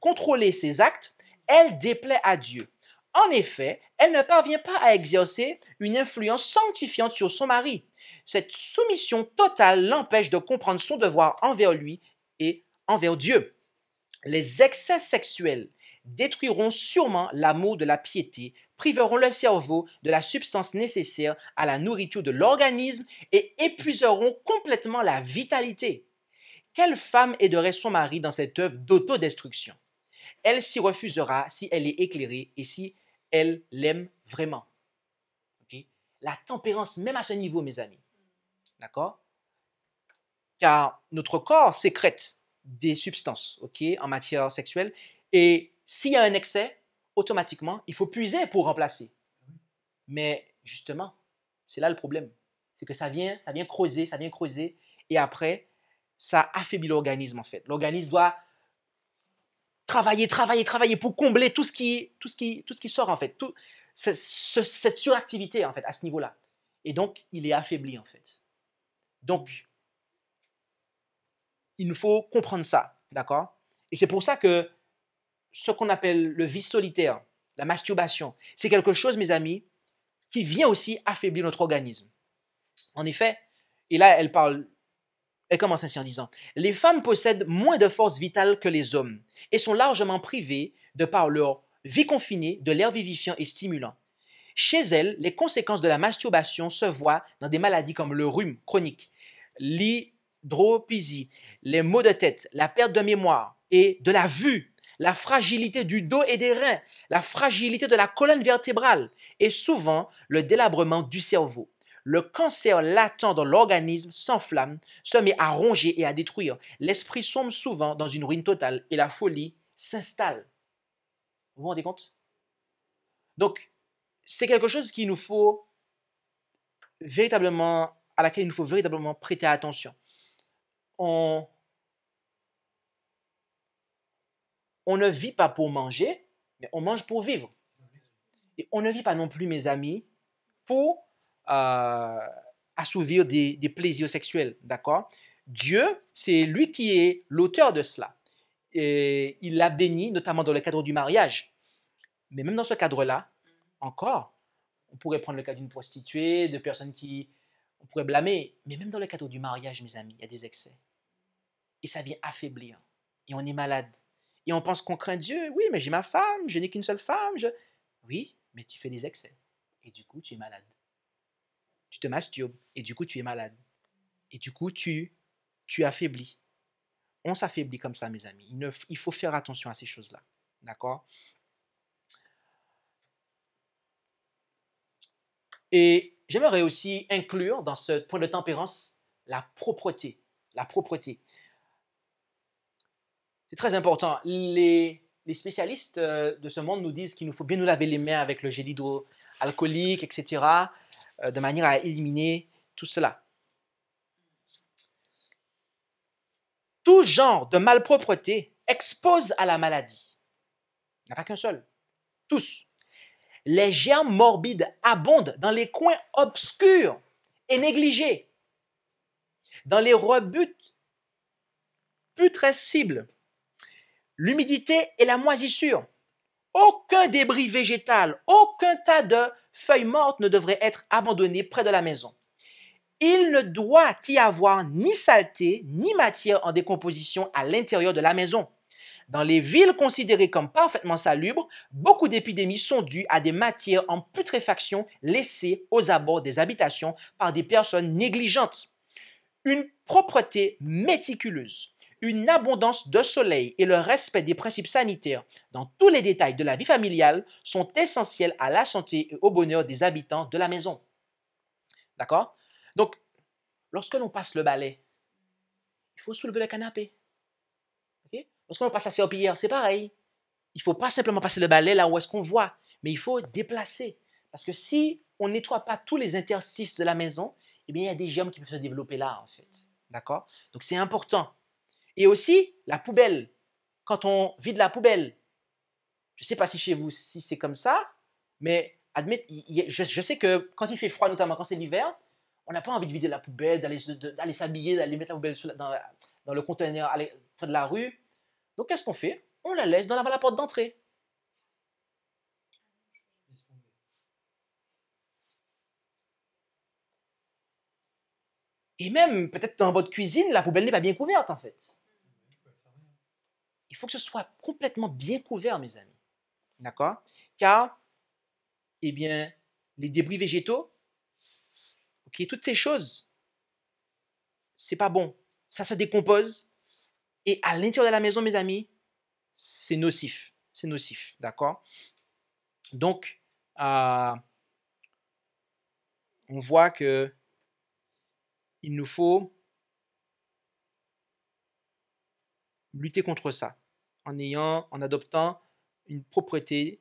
contrôler ses actes, elle déplaît à Dieu. En effet, elle ne parvient pas à exercer une influence sanctifiante sur son mari. Cette soumission totale l'empêche de comprendre son devoir envers lui et envers Dieu. Les excès sexuels détruiront sûrement l'amour de la piété, priveront le cerveau de la substance nécessaire à la nourriture de l'organisme et épuiseront complètement la vitalité. Quelle femme aiderait son mari dans cette œuvre d'autodestruction Elle s'y refusera si elle est éclairée et si elle l'aime vraiment. La tempérance, même à ce niveau, mes amis. D'accord Car notre corps sécrète des substances ok, en matière sexuelle. Et s'il y a un excès, automatiquement, il faut puiser pour remplacer. Mais justement, c'est là le problème. C'est que ça vient, ça vient creuser, ça vient creuser. Et après, ça affaiblit l'organisme en fait. L'organisme doit travailler, travailler, travailler pour combler tout ce qui, tout ce qui, tout ce qui sort en fait, tout, cette suractivité en fait à ce niveau-là. Et donc, il est affaibli en fait. Donc, il nous faut comprendre ça, d'accord Et c'est pour ça que ce qu'on appelle le vice solitaire, la masturbation, c'est quelque chose, mes amis, qui vient aussi affaiblir notre organisme. En effet, et là, elle parle elle commence ainsi en disant Les femmes possèdent moins de force vitale que les hommes et sont largement privées, de par leur vie confinée, de l'air vivifiant et stimulant. Chez elles, les conséquences de la masturbation se voient dans des maladies comme le rhume chronique, l'hydropysie, les maux de tête, la perte de mémoire et de la vue, la fragilité du dos et des reins, la fragilité de la colonne vertébrale et souvent le délabrement du cerveau le cancer latent dans l'organisme s'enflamme, se met à ronger et à détruire. L'esprit sombre souvent dans une ruine totale et la folie s'installe. Vous vous rendez compte Donc, c'est quelque chose qu'il nous faut véritablement, à laquelle il nous faut véritablement prêter attention. on ne vit pas pour manger, mais on mange pour vivre. Et on ne vit pas non plus, mes amis, pour à euh, assouvir des, plaisirs sexuels, d'accord Dieu, c'est lui qui est l'auteur de cela. Et il l'a béni, notamment dans le cadre du mariage. Mais même dans ce cadre-là, encore, on pourrait prendre le cas d'une prostituée, de personnes qui... On pourrait blâmer. Mais même dans le cadre du mariage, mes amis, il y a des excès. Et ça vient affaiblir. Et on est malade. Et on pense qu'on craint Dieu. Oui, mais j'ai ma femme, je n'ai qu'une seule femme. Je... Oui, mais tu fais des excès. Et du coup, tu es malade tu te masturbes et du coup tu es malade. Et du coup tu, tu affaiblis. On s'affaiblit comme ça, mes amis. Il, faut faire attention à ces choses-là. D'accord Et j'aimerais aussi inclure dans ce point de tempérance la propreté. La propreté. C'est très important. Les, les spécialistes euh, de ce monde nous disent qu'il nous faut bien nous laver les mains avec le gel hydro, alcooliques, etc., euh, de manière à éliminer tout cela. Tout genre de malpropreté expose à la maladie. Il n'y a pas qu'un seul. Tous. Les germes morbides abondent dans les coins obscurs et négligés, dans les rebuts putrescibles, l'humidité et la moisissure, aucun débris végétal, aucun tas de feuilles mortes ne devrait être abandonné près de la maison. Il ne doit y avoir ni saleté ni matière en décomposition à l'intérieur de la maison. Dans les villes considérées comme parfaitement salubres, beaucoup d'épidémies sont dues à des matières en putréfaction laissées aux abords des habitations par des personnes négligentes. Une propreté méticuleuse une abondance de soleil et le respect des principes sanitaires dans tous les détails de la vie familiale sont essentiels à la santé et au bonheur des habitants de la maison. D'accord Donc, lorsque l'on passe le balai, il faut soulever le canapé. Lorsque l'on passe la serpillière, c'est pareil. Il ne faut pas simplement passer le balai là où est-ce qu'on voit, mais il faut déplacer. Parce que si on ne nettoie pas tous les interstices de la maison, eh bien, il y a des germes qui peuvent se développer là, en fait. D'accord Donc, c'est important. Et aussi la poubelle. Quand on vide la poubelle, je ne sais pas si chez vous, si c'est comme ça, mais admettez, je, sais que quand il fait froid, notamment quand c'est l'hiver, on n'a pas envie de vider la poubelle, d'aller s'habiller, d'aller mettre la poubelle dans, le conteneur près de la rue. Donc qu'est-ce qu'on fait On la laisse dans la, la porte d'entrée. Et même, peut-être dans votre cuisine, la poubelle n'est pas bien couverte en fait. Il faut que ce soit complètement bien couvert, mes amis. D'accord Car, eh bien, les débris végétaux, toutes ces choses, c'est pas bon. Ça se décompose. Et à l'intérieur de la maison, mes amis, c'est nocif. C'est nocif, d'accord Donc, euh, on voit que il nous faut lutter contre ça en, ayant, en adoptant une propreté,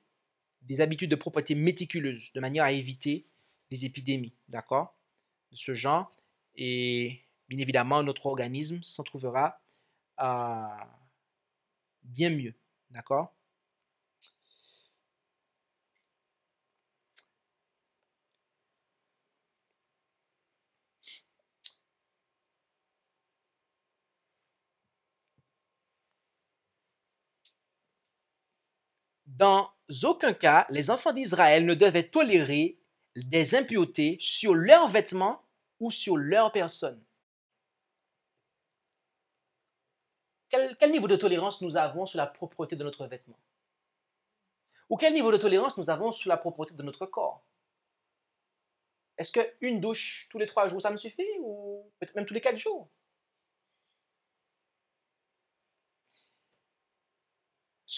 des habitudes de propreté méticuleuses, de manière à éviter les épidémies, d'accord De ce genre. Et bien évidemment, notre organisme s'en trouvera euh, bien mieux, d'accord Dans aucun cas, les enfants d'Israël ne devaient tolérer des impuretés sur leurs vêtements ou sur leur personne. Quel, quel, niveau de tolérance nous avons sur la propreté de notre vêtement Ou quel niveau de tolérance nous avons sur la propreté de notre corps Est-ce qu'une douche tous les trois jours, ça me suffit Ou peut-être même tous les quatre jours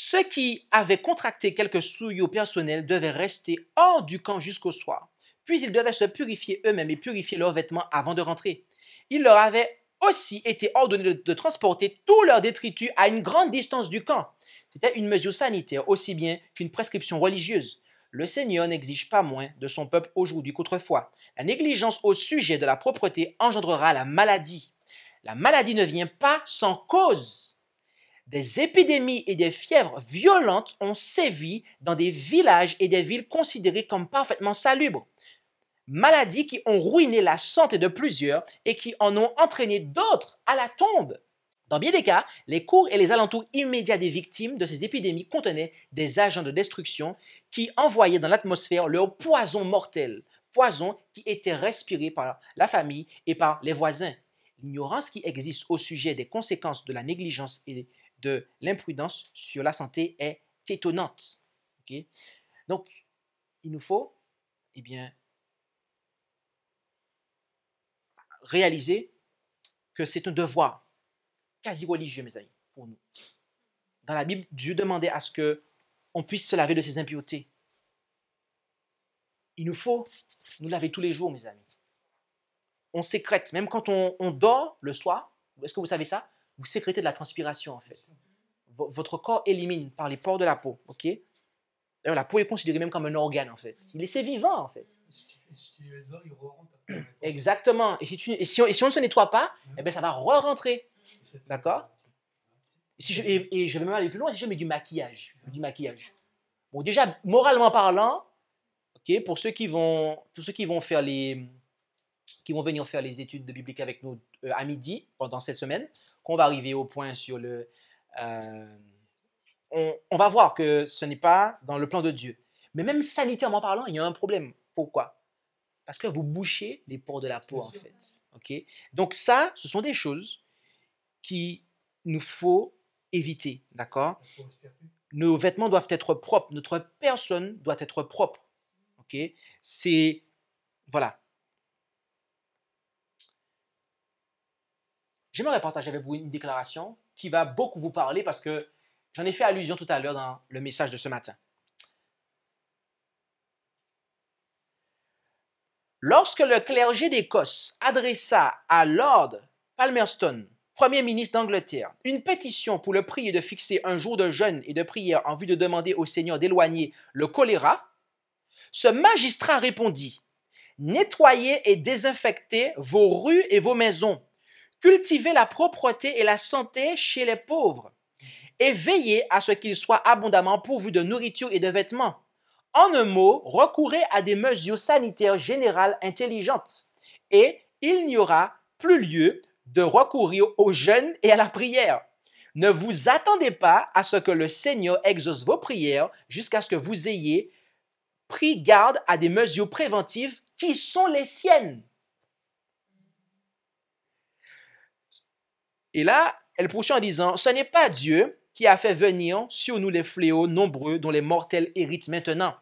Ceux qui avaient contracté quelques souillots personnels devaient rester hors du camp jusqu'au soir, puis ils devaient se purifier eux-mêmes et purifier leurs vêtements avant de rentrer. Il leur avait aussi été ordonné de, transporter tous leurs détritus à une grande distance du camp. C'était une mesure sanitaire aussi bien qu'une prescription religieuse. Le Seigneur n'exige pas moins de son peuple aujourd'hui qu'autrefois. La négligence au sujet de la propreté engendrera la maladie. La maladie ne vient pas sans cause. Des épidémies et des fièvres violentes ont sévi dans des villages et des villes considérées comme parfaitement salubres. Maladies qui ont ruiné la santé de plusieurs et qui en ont entraîné d'autres à la tombe. Dans bien des cas, les cours et les alentours immédiats des victimes de ces épidémies contenaient des agents de destruction qui envoyaient dans l'atmosphère leur poison mortel, poison qui était respiré par la famille et par les voisins. L'ignorance qui existe au sujet des conséquences de la négligence et l'imprudence sur la santé est étonnante. Donc, il nous faut, eh bien, réaliser que c'est un devoir quasi religieux, mes amis, pour nous. Dans la Bible, Dieu demandait à ce que on puisse se laver de ses impuretés. Il nous faut nous laver tous les jours, mes amis. On sécrète, même quand on dort le soir. Est-ce que vous savez ça vous sécrétez de la transpiration en fait. Votre corps élimine par les pores de la peau, ok la peau est considérée même comme un organe en fait. Il est vivant en fait. Exactement. Et si, tu, et si, on, et si on ne se nettoie pas, eh ben, ça va re-rentrer. D'accord et, si je, et, vais même aller plus loin si je mets du maquillage. Du maquillage. Bon, déjà, moralement parlant, ok pour ceux qui vont, tous ceux qui vont faire les, qui vont venir faire les études de biblique avec nous euh, à midi pendant cette semaine, qu'on va arriver au point sur le... Euh, on, va voir que ce n'est pas dans le plan de Dieu. Mais même sanitairement parlant, il y a un problème. Pourquoi Parce que vous bouchez les pores de la peau, en fait. Okay Donc ça, ce sont des choses qu'il nous faut éviter, d'accord Nos vêtements doivent être propres, notre personne doit être propre, ok C'est, voilà, j'aimerais partager avec vous une déclaration qui va beaucoup vous parler parce que j'en ai fait allusion tout à l'heure dans le message de ce matin. Lorsque le clergé d'Écosse adressa à Lord Palmerston, Premier ministre d'Angleterre, une pétition pour le prier de fixer un jour de jeûne et de prière en vue de demander au Seigneur d'éloigner le choléra, ce magistrat répondit Nettoyez et désinfectez vos rues et vos maisons, cultiver la propreté et la santé chez les pauvres, et veiller à ce qu'ils soient abondamment pourvus de nourriture et de vêtements. En un mot, recourez à des mesures sanitaires générales intelligentes, et il n'y aura plus lieu de recourir au jeûne et à la prière. Ne vous attendez pas à ce que le Seigneur exauce vos prières jusqu'à ce que vous ayez pris garde à des mesures préventives qui sont les siennes. Et là, elle poursuit en disant, ce n'est pas Dieu qui a fait venir sur nous les fléaux nombreux dont les mortels héritent maintenant.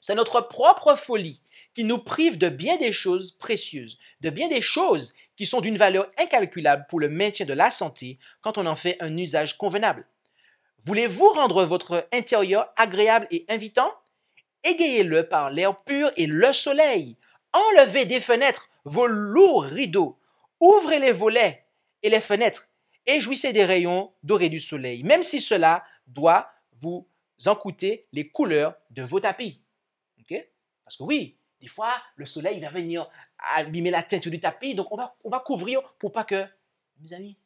C'est notre propre folie qui nous prive de bien des choses précieuses, de bien des choses qui sont d'une valeur incalculable pour le maintien de la santé quand on en fait un usage convenable. Voulez-vous rendre votre intérieur agréable et invitant Égayez-le par l'air pur et le soleil. Enlevez des fenêtres vos lourds rideaux. Ouvrez les volets et les fenêtres et jouissez des rayons dorés du soleil, même si cela doit vous en coûter les couleurs de vos tapis. ok? Parce que oui, des fois, le soleil va venir abîmer la teinte du tapis, donc on va, on va couvrir pour pas que... Mes amis,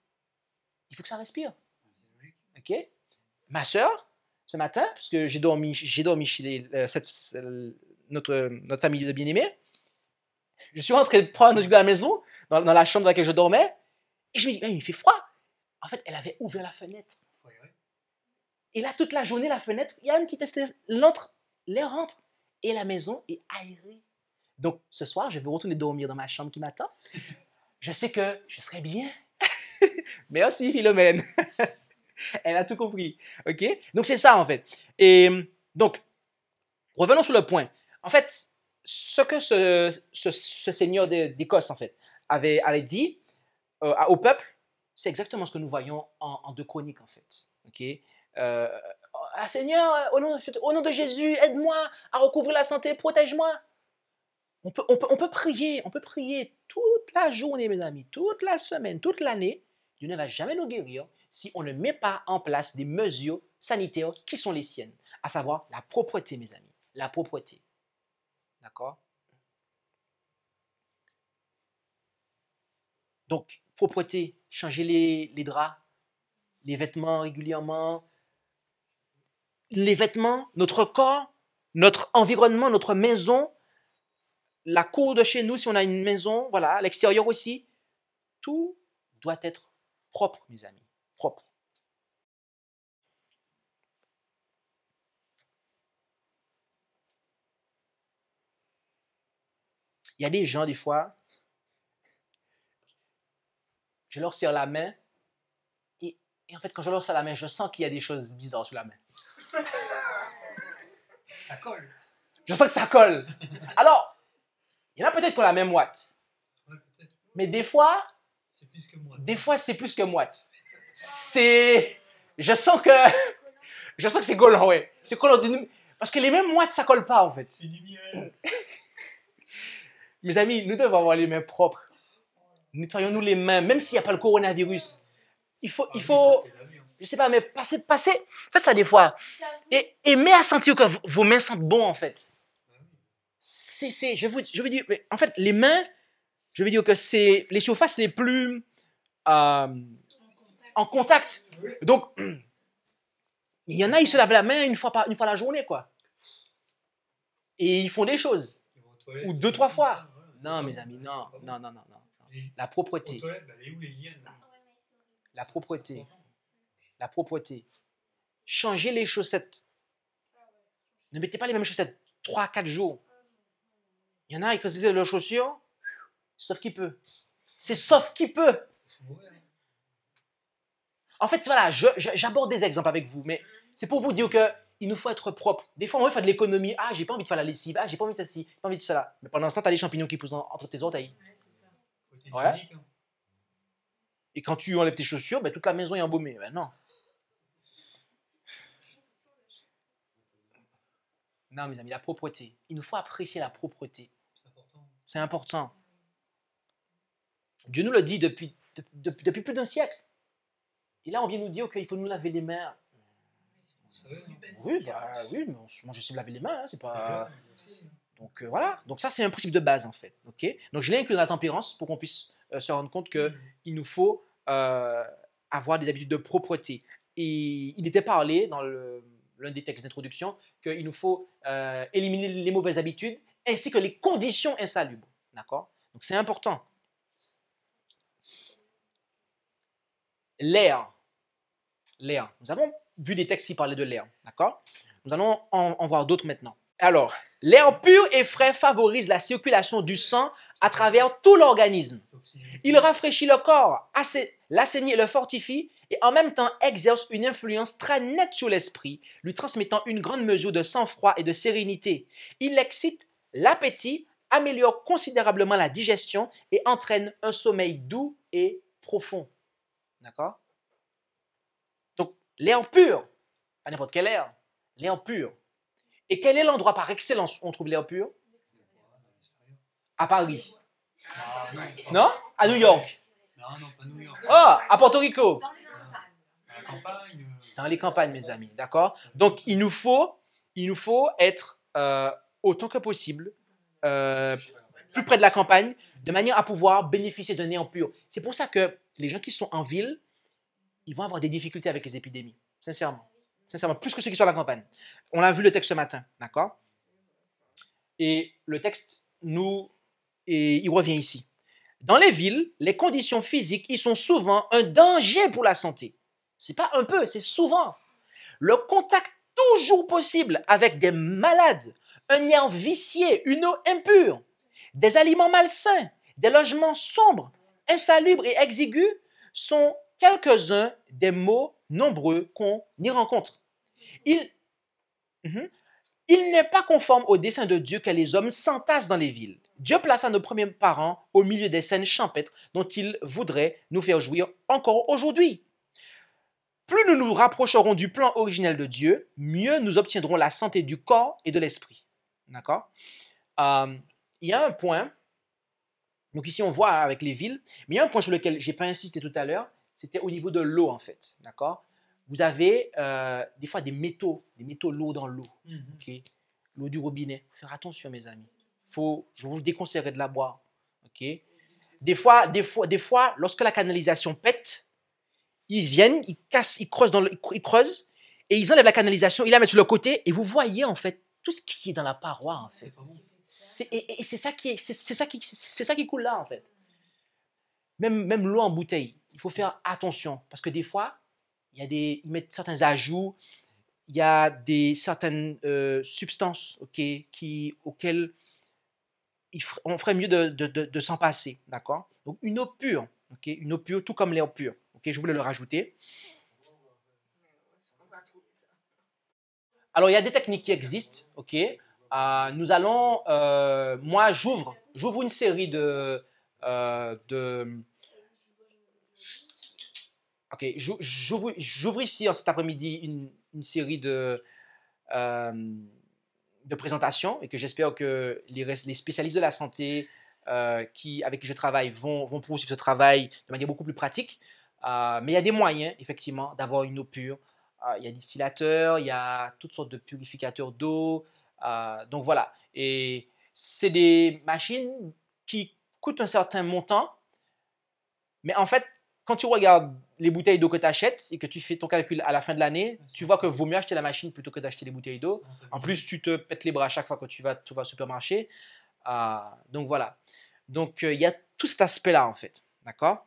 il faut que ça respire. OK Ma soeur, ce matin, parce que j'ai dormi, j'ai dormi chez euh, notre, notre famille de bien-aimés, je suis rentré prendre de la maison, dans, dans la chambre dans laquelle je dormais, et je me dis, il fait froid. En fait, elle avait ouvert la fenêtre. Et là, toute la journée, la fenêtre, il y a une petite espèce l'air rentre. Et la maison est aérée. Donc, ce soir, je vais retourner dormir dans ma chambre qui m'attend. Je sais que je serai bien. Merci, Philomène. elle a tout compris. OK? Donc, c'est ça, en fait. Et donc, revenons sur le point. En fait, ce que ce, ce, seigneur d'Écosse, en fait, avait, avait dit, euh, au peuple, c'est exactement ce que nous voyons en, deux chroniques en fait. Ok euh, oh, ah, Seigneur, euh, au nom, au nom, de Jésus, aide-moi à recouvrir la santé, protège-moi. On peut, on, peut, on peut prier, on peut prier toute la journée, mes amis, toute la semaine, toute l'année. Dieu ne va jamais nous guérir si on ne met pas en place des mesures sanitaires qui sont les siennes, à savoir la propreté, mes amis, la propreté. D'accord Donc, propreté, changer les, les draps, les vêtements régulièrement. Les vêtements, notre corps, notre environnement, notre maison, la cour de chez nous, si on a une maison, voilà, l'extérieur aussi. Tout doit être propre, mes amis, propre. Il y a des gens, des fois, je leur serre la main. Et, en fait, quand je leur serre la main, je sens qu'il y a des choses bizarres sous la main. Ça colle. Je sens que ça colle. Alors, il y en a peut-être qui ont la même moite. Mais des fois, Des fois, c'est plus que moite. C'est. Je sens que. Je sens que c'est collant, ouais. C'est Parce que les mêmes moites, ça colle pas, en fait. C'est du miel. Mes amis, nous devons avoir les mains propres nettoyons-nous les mains, même s'il n'y a pas le coronavirus. Il faut, il ah faut, hein. je sais pas, mais passer, passer. faites ça des fois. Et aimez à sentir que vos mains sentent bon, en fait. C'est, je vous, je vous dis, en fait, les mains, je veux dire que c'est les surfaces les plus euh, en contact. Donc, il y en a, ils se lavent la main une fois, par, une fois la journée, quoi. Et ils font des choses. Ou deux, trois fois. Non, mes amis, non, non, non, non. non la propreté. Bah, ah la propreté. La propreté. Changez les chaussettes. Ne mettez pas les mêmes chaussettes 3-4 jours. Il y en a, ils considèrent leurs chaussures, sauf qui peut. C'est sauf qui peut. En fait, voilà, j'aborde des exemples avec vous, mais c'est pour vous dire que il nous faut être propre. Des fois, on veut faire de l'économie. Ah, j'ai pas envie de faire la lessive. Ah, j'ai pas envie de ceci, pas envie de cela. Mais pendant ce temps, tu as champignons qui poussent entre tes orteils. Hein. Et quand tu enlèves tes chaussures, bah, toute la maison est embaumée. Ben non. Non, mes amis, la propreté. Il nous faut apprécier la propreté. C'est important. Dieu nous le dit depuis, depuis plus d'un siècle. Et là, on vient nous dire qu'il faut nous laver les mains. Oui, bah, oui mais on, moi, je sais me laver les mains. Hein, c'est pas. Donc euh, voilà, donc ça c'est un principe de base en fait. ok donc je l'ai inclus dans la tempérance pour qu'on puisse euh, se rendre compte qu'il mhm. il nous faut euh, avoir des habitudes de propreté. Et il était parlé dans l'un des textes d'introduction qu'il nous faut éliminer les mauvaises habitudes ainsi que les conditions insalubres. D'accord Donc c'est important. L'air. L'air. Nous avons vu des textes qui parlaient de l'air. D'accord Nous allons en voir d'autres maintenant. Alors, l'air pur et frais favorise la circulation du sang à travers tout l'organisme. Il rafraîchit le corps, l'assainit et le fortifie, et en même temps exerce une influence très nette sur l'esprit, lui transmettant une grande mesure de sang-froid et de sérénité. Il excite l'appétit, améliore considérablement la digestion et entraîne un sommeil doux et profond. D'accord Donc, l'air pur, pas n'importe quel air, l'air pur et quel est l'endroit par excellence où on trouve l'air pur À Paris. Non À New York Non, non, pas New York. Oh, à Porto Rico euh. Dans les campagnes, mes amis, d'accord Donc, il nous faut, il nous faut être euh, autant que possible euh, plus près de la campagne, de manière à pouvoir bénéficier d'un air pur. C'est pour ça que les gens qui sont en ville, ils vont avoir des difficultés avec les épidémies, sincèrement sincèrement, plus que ceux qui sont à la campagne. On l'a vu le texte ce matin, d'accord Et le texte, nous, et il revient ici. Dans les villes, les conditions physiques, ils sont souvent un danger pour la santé. C'est pas un peu, c'est souvent. Le contact toujours possible avec des malades, un air vicié, une eau impure, des aliments malsains, des logements sombres, insalubres et exigus sont quelques-uns des maux nombreux qu'on y rencontre. Mhm. Il, n'est pas conforme au dessein de Dieu que les hommes s'entassent dans les villes. Dieu plaça nos premiers parents au milieu des scènes champêtres dont il voudrait nous faire jouir encore aujourd'hui. Plus nous nous rapprocherons du plan originel de Dieu, mieux nous obtiendrons la santé du corps et de l'esprit. D'accord euh, Il y a un point, donc ici on voit avec les villes, mais il y a un point sur lequel je n'ai pas insisté tout à l'heure, c'était au niveau de l'eau en fait. D'accord vous avez euh, des fois des métaux, des métaux lourds dans l'eau. Mhm. L'eau du robinet. faire attention, mes amis. Faut, je vous déconseillerais de la boire. ok des, fois, des, fois, des fois, lorsque la canalisation pète, ils viennent, ils cassent, ils creusent, dans ils creusent et ils enlèvent la canalisation, ils la mettent sur le côté et vous voyez en fait tout ce qui est dans la paroi. Et, c'est ça, qui, c'est, ça c'est ça qui coule là en fait. Même, même l'eau en bouteille, il faut faire attention parce que des fois, il y a des, ils mettent certains ajouts, il y a des, certaines euh, substances qui, auxquelles il, on ferait mieux de, de, de, s'en passer, d'accord Donc une eau pure, ok, une eau pure, tout comme les pur. ok Je voulais le rajouter. Alors il y a des techniques qui existent, ok euh, Nous allons, euh, moi j'ouvre, une série de, de Ok, j'ouvre ici en cet après-midi une, série de, euh, de présentations et que j'espère que les, les, spécialistes de la santé euh, qui, avec qui je travaille vont, vont poursuivre ce travail de manière beaucoup plus pratique. Euh, mais il y a des moyens, effectivement, d'avoir une eau pure. il y a distillateurs, il y a toutes sortes de purificateurs d'eau. donc voilà. Et c'est des machines qui coûtent un certain montant, mais en fait, quand tu regardes les bouteilles d'eau que tu achètes et que tu fais ton calcul à la fin de l'année, tu vois que vaut mieux acheter la machine plutôt que d'acheter les bouteilles d'eau. En plus, tu te pètes les bras à chaque fois que tu vas, au supermarché. Ah, donc voilà. Donc euh, il y a tout cet aspect-là en fait. D'accord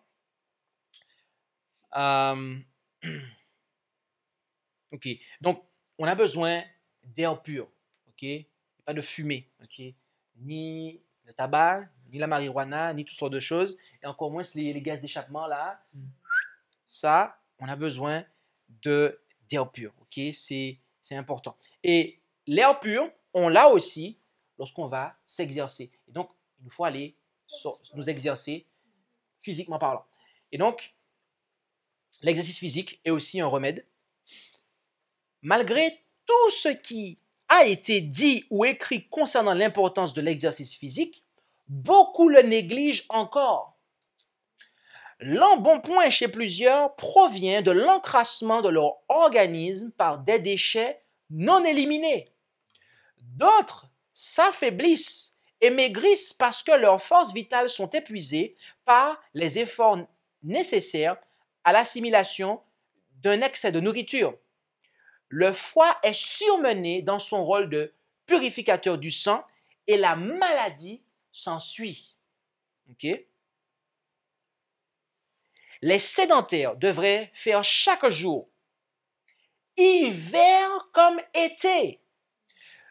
euh, Ok. Donc on a besoin d'air pur. Ok Pas de fumée. Ok Ni le tabac, ni la marijuana, ni toutes sortes de choses, et encore moins les, gaz d'échappement là. Mm. Ça, on a besoin de d'air pur, ok C'est important. Et l'air pur, on l'a aussi lorsqu'on va s'exercer. Et donc, il faut aller nous exercer physiquement parlant. Et donc, l'exercice physique est aussi un remède. Malgré tout ce qui été dit ou écrit concernant l'importance de l'exercice physique, beaucoup le négligent encore. L'embonpoint chez plusieurs provient de l'encrassement de leur organisme par des déchets non éliminés. D'autres s'affaiblissent et maigrissent parce que leurs forces vitales sont épuisées par les efforts nécessaires à l'assimilation d'un excès de nourriture le foie est surmené dans son rôle de purificateur du sang et la maladie s'ensuit. Les sédentaires devraient faire chaque jour, hiver comme été,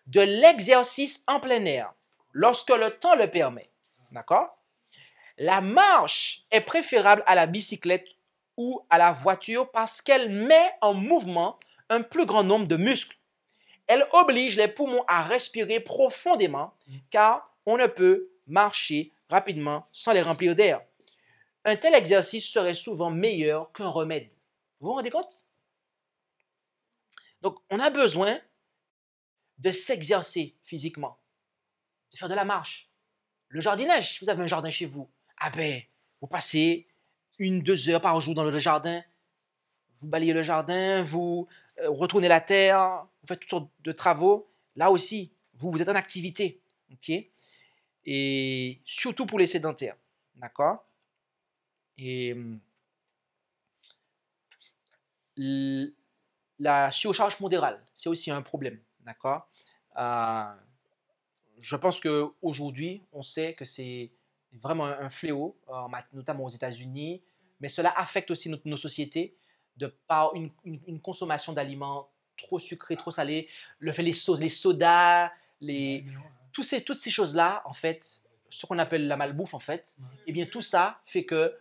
de l'exercice en plein air, lorsque le temps le permet. D'accord La marche est préférable à la bicyclette ou à la voiture parce qu'elle met en mouvement un plus grand nombre de muscles. Elle oblige les poumons à respirer profondément mm. car on ne peut marcher rapidement sans les remplir d'air. Un tel exercice serait souvent meilleur qu'un remède. Vous vous rendez compte Donc, on a besoin de s'exercer physiquement, de faire de la marche. Le jardinage, vous avez un jardin chez vous, ah ben, vous passez une, deux heures par jour dans le jardin, vous balayez le jardin, vous euh, retourner la terre, vous faites toutes sortes de travaux. Là aussi, vous, vous êtes en activité. OK Et surtout pour les sédentaires. D'accord Et hum, la surcharge modérale, c'est aussi un problème. D'accord euh, Je pense qu'aujourd'hui, on sait que c'est vraiment un fléau, euh, notamment aux États-Unis, mais cela affecte aussi nos sociétés de par une, consommation d'aliments trop sucrés, trop salés, le fait les sauces, les sodas, les, hein. tous ces, toutes ces choses-là, en fait, ce qu'on appelle la malbouffe, en fait, eh bien tout ça fait que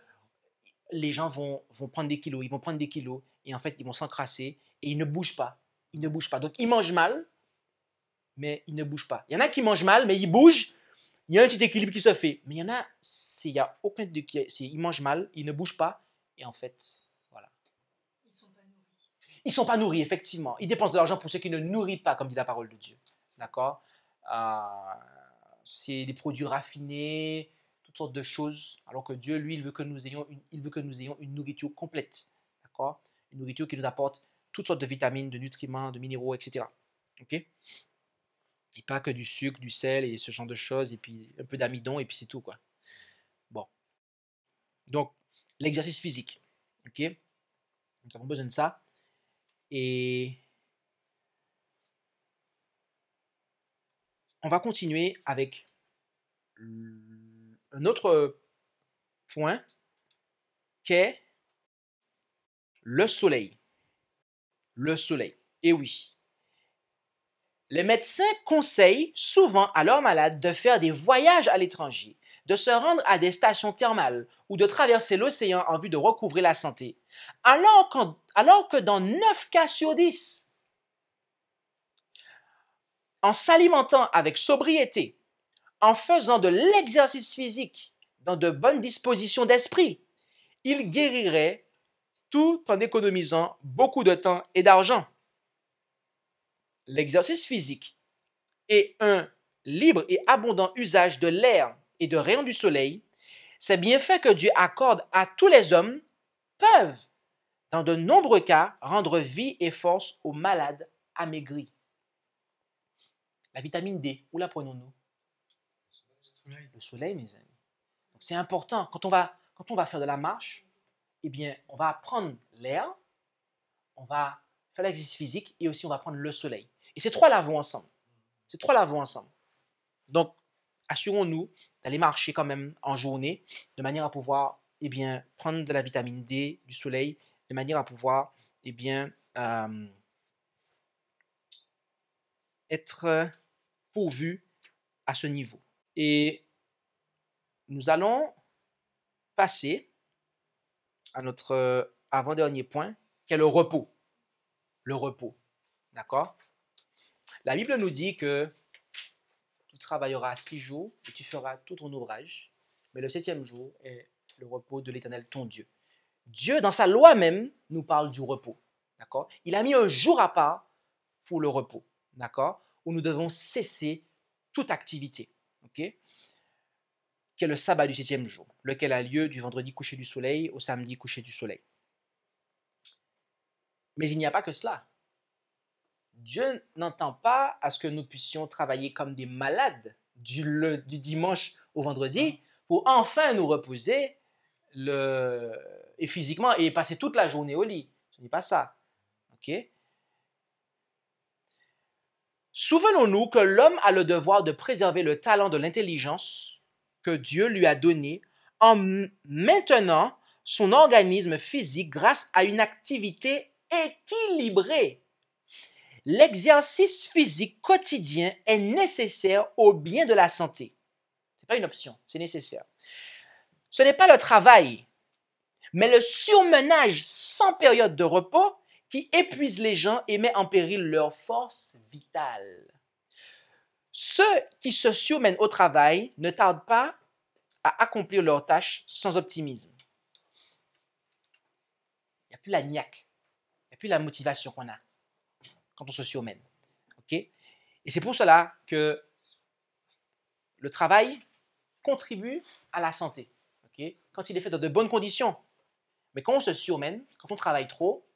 les gens vont, prendre des kilos, ils vont prendre des kilos, et en fait, ils vont s'encrasser, et ils ne bougent pas. Ils ne bougent pas. Donc, ils mangent mal, mais ils ne bougent pas. Il y en a qui mangent mal, mais ils bougent. Il y a un petit équilibre qui se fait. Mais il y en a, s'il y a aucun de qui, ils mangent mal, ils ne bougent pas, et en fait, ils ne sont pas nourris, effectivement. Ils dépensent de l'argent pour ceux qui ne nourrissent pas, comme dit la parole de Dieu. D'accord euh, C'est des produits raffinés, toutes sortes de choses. Alors que Dieu, lui, il veut que nous ayons une, il veut que nous ayons une nourriture complète. D'accord Une nourriture qui nous apporte toutes sortes de vitamines, de nutriments, de minéraux, etc. OK Et pas que du sucre, du sel et ce genre de choses, et puis un peu d'amidon, et puis c'est tout, quoi. Bon. Donc, l'exercice physique. OK Nous avons besoin de ça. Et on va continuer avec un autre point qu'est le soleil. Le soleil. Et oui. Les médecins conseillent souvent à leurs malades de faire des voyages à l'étranger de se rendre à des stations thermales ou de traverser l'océan en vue de recouvrer la santé, alors, alors que dans 9 cas sur 10, en s'alimentant avec sobriété, en faisant de l'exercice physique dans de bonnes dispositions d'esprit, il guérirait tout en économisant beaucoup de temps et d'argent. L'exercice physique et un libre et abondant usage de l'air et de rayons du soleil, ces bienfaits que Dieu accorde à tous les hommes peuvent, dans de nombreux cas, rendre vie et force aux malades amaigris. La vitamine D, où la prenons-nous Le soleil, mes amis. C'est important. Quand on, va, quand on va faire de la marche, eh bien, on va prendre l'air, on va faire l'exercice physique et aussi on va prendre le soleil. Et ces trois-là vont ensemble. Ces trois-là vont ensemble. Donc, assurons-nous d'aller marcher quand même en journée de manière à pouvoir eh bien, prendre de la vitamine D, du soleil, de manière à pouvoir eh bien, euh, être pourvu à ce niveau. Et nous allons passer à notre avant-dernier point, qui est le repos. Le repos. D'accord La Bible nous dit que travailleras six jours et tu feras tout ton ouvrage. Mais le septième jour est le repos de l'Éternel, ton Dieu. Dieu, dans sa loi même, nous parle du repos. D'accord Il a mis un jour à part pour le repos. D'accord Où nous devons cesser toute activité. OK Qui est le sabbat du septième jour, lequel a lieu du vendredi coucher du soleil au samedi coucher du soleil. Mais il n'y a pas que cela. Dieu n'entend pas à ce que nous puissions travailler comme des malades du, du dimanche au vendredi ah. pour enfin nous reposer le, et physiquement et passer toute la journée au lit. Ce n'est pas ça. OK Souvenons-nous que l'homme a le devoir de préserver le talent de l'intelligence que Dieu lui a donné en maintenant son organisme physique grâce à une activité équilibrée L'exercice physique quotidien est nécessaire au bien de la santé. Ce n'est pas une option, c'est nécessaire. Ce n'est pas le travail, mais le surmenage sans période de repos qui épuise les gens et met en péril leur force vitale. Ceux qui se surmènent au travail ne tardent pas à accomplir leurs tâches sans optimisme. Il n'y a plus la niaque, il n'y a plus la motivation qu'on a quand on se surmène. ok et c'est pour cela que le travail contribue à la santé. ok quand il est fait dans de bonnes conditions. Mais quand on se surmène, quand on travaille trop,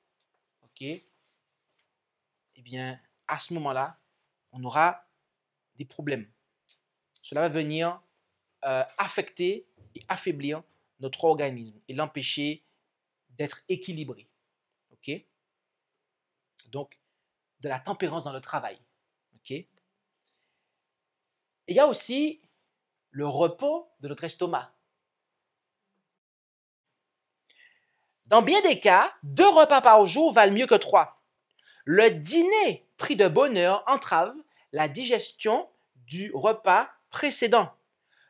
ok eh bien, à ce moment-là, on aura des problèmes. Cela va venir euh, affecter et affaiblir notre organisme et l'empêcher d'être équilibré. OK Donc, de la tempérance dans le travail. il y a aussi le repos de notre estomac. Dans bien des cas, deux repas par jour valent mieux que trois. Le dîner pris de bonne heure entrave la digestion du repas précédent.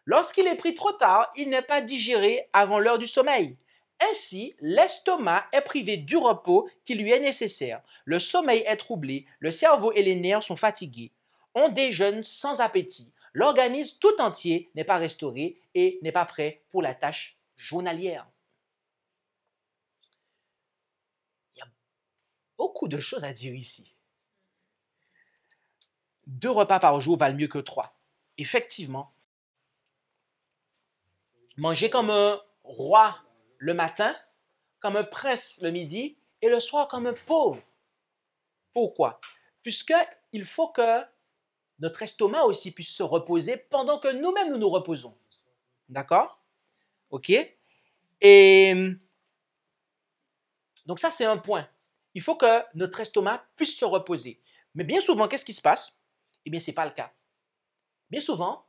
Lorsqu'il est pris trop tard, il n'est pas digéré avant l'heure du sommeil. Ainsi, l'estomac est privé du repos qui lui est nécessaire, le sommeil est troublé, le cerveau et les nerfs sont fatigués. On déjeune sans appétit, l'organisme tout entier n'est pas restauré et n'est pas prêt pour la tâche journalière. Il y a beaucoup de choses à dire ici. Deux repas par jour valent mieux que trois. Effectivement, manger comme un roi le matin, comme un prince le midi, et le soir comme un pauvre. Pourquoi? Puisque il faut que notre estomac aussi puisse se reposer pendant que nous-mêmes nous nous reposons. D'accord OK Et donc ça, c'est un point. Il faut que notre estomac puisse se reposer. Mais bien souvent, qu'est-ce qui se passe Eh bien, ce n'est pas le cas. Bien souvent,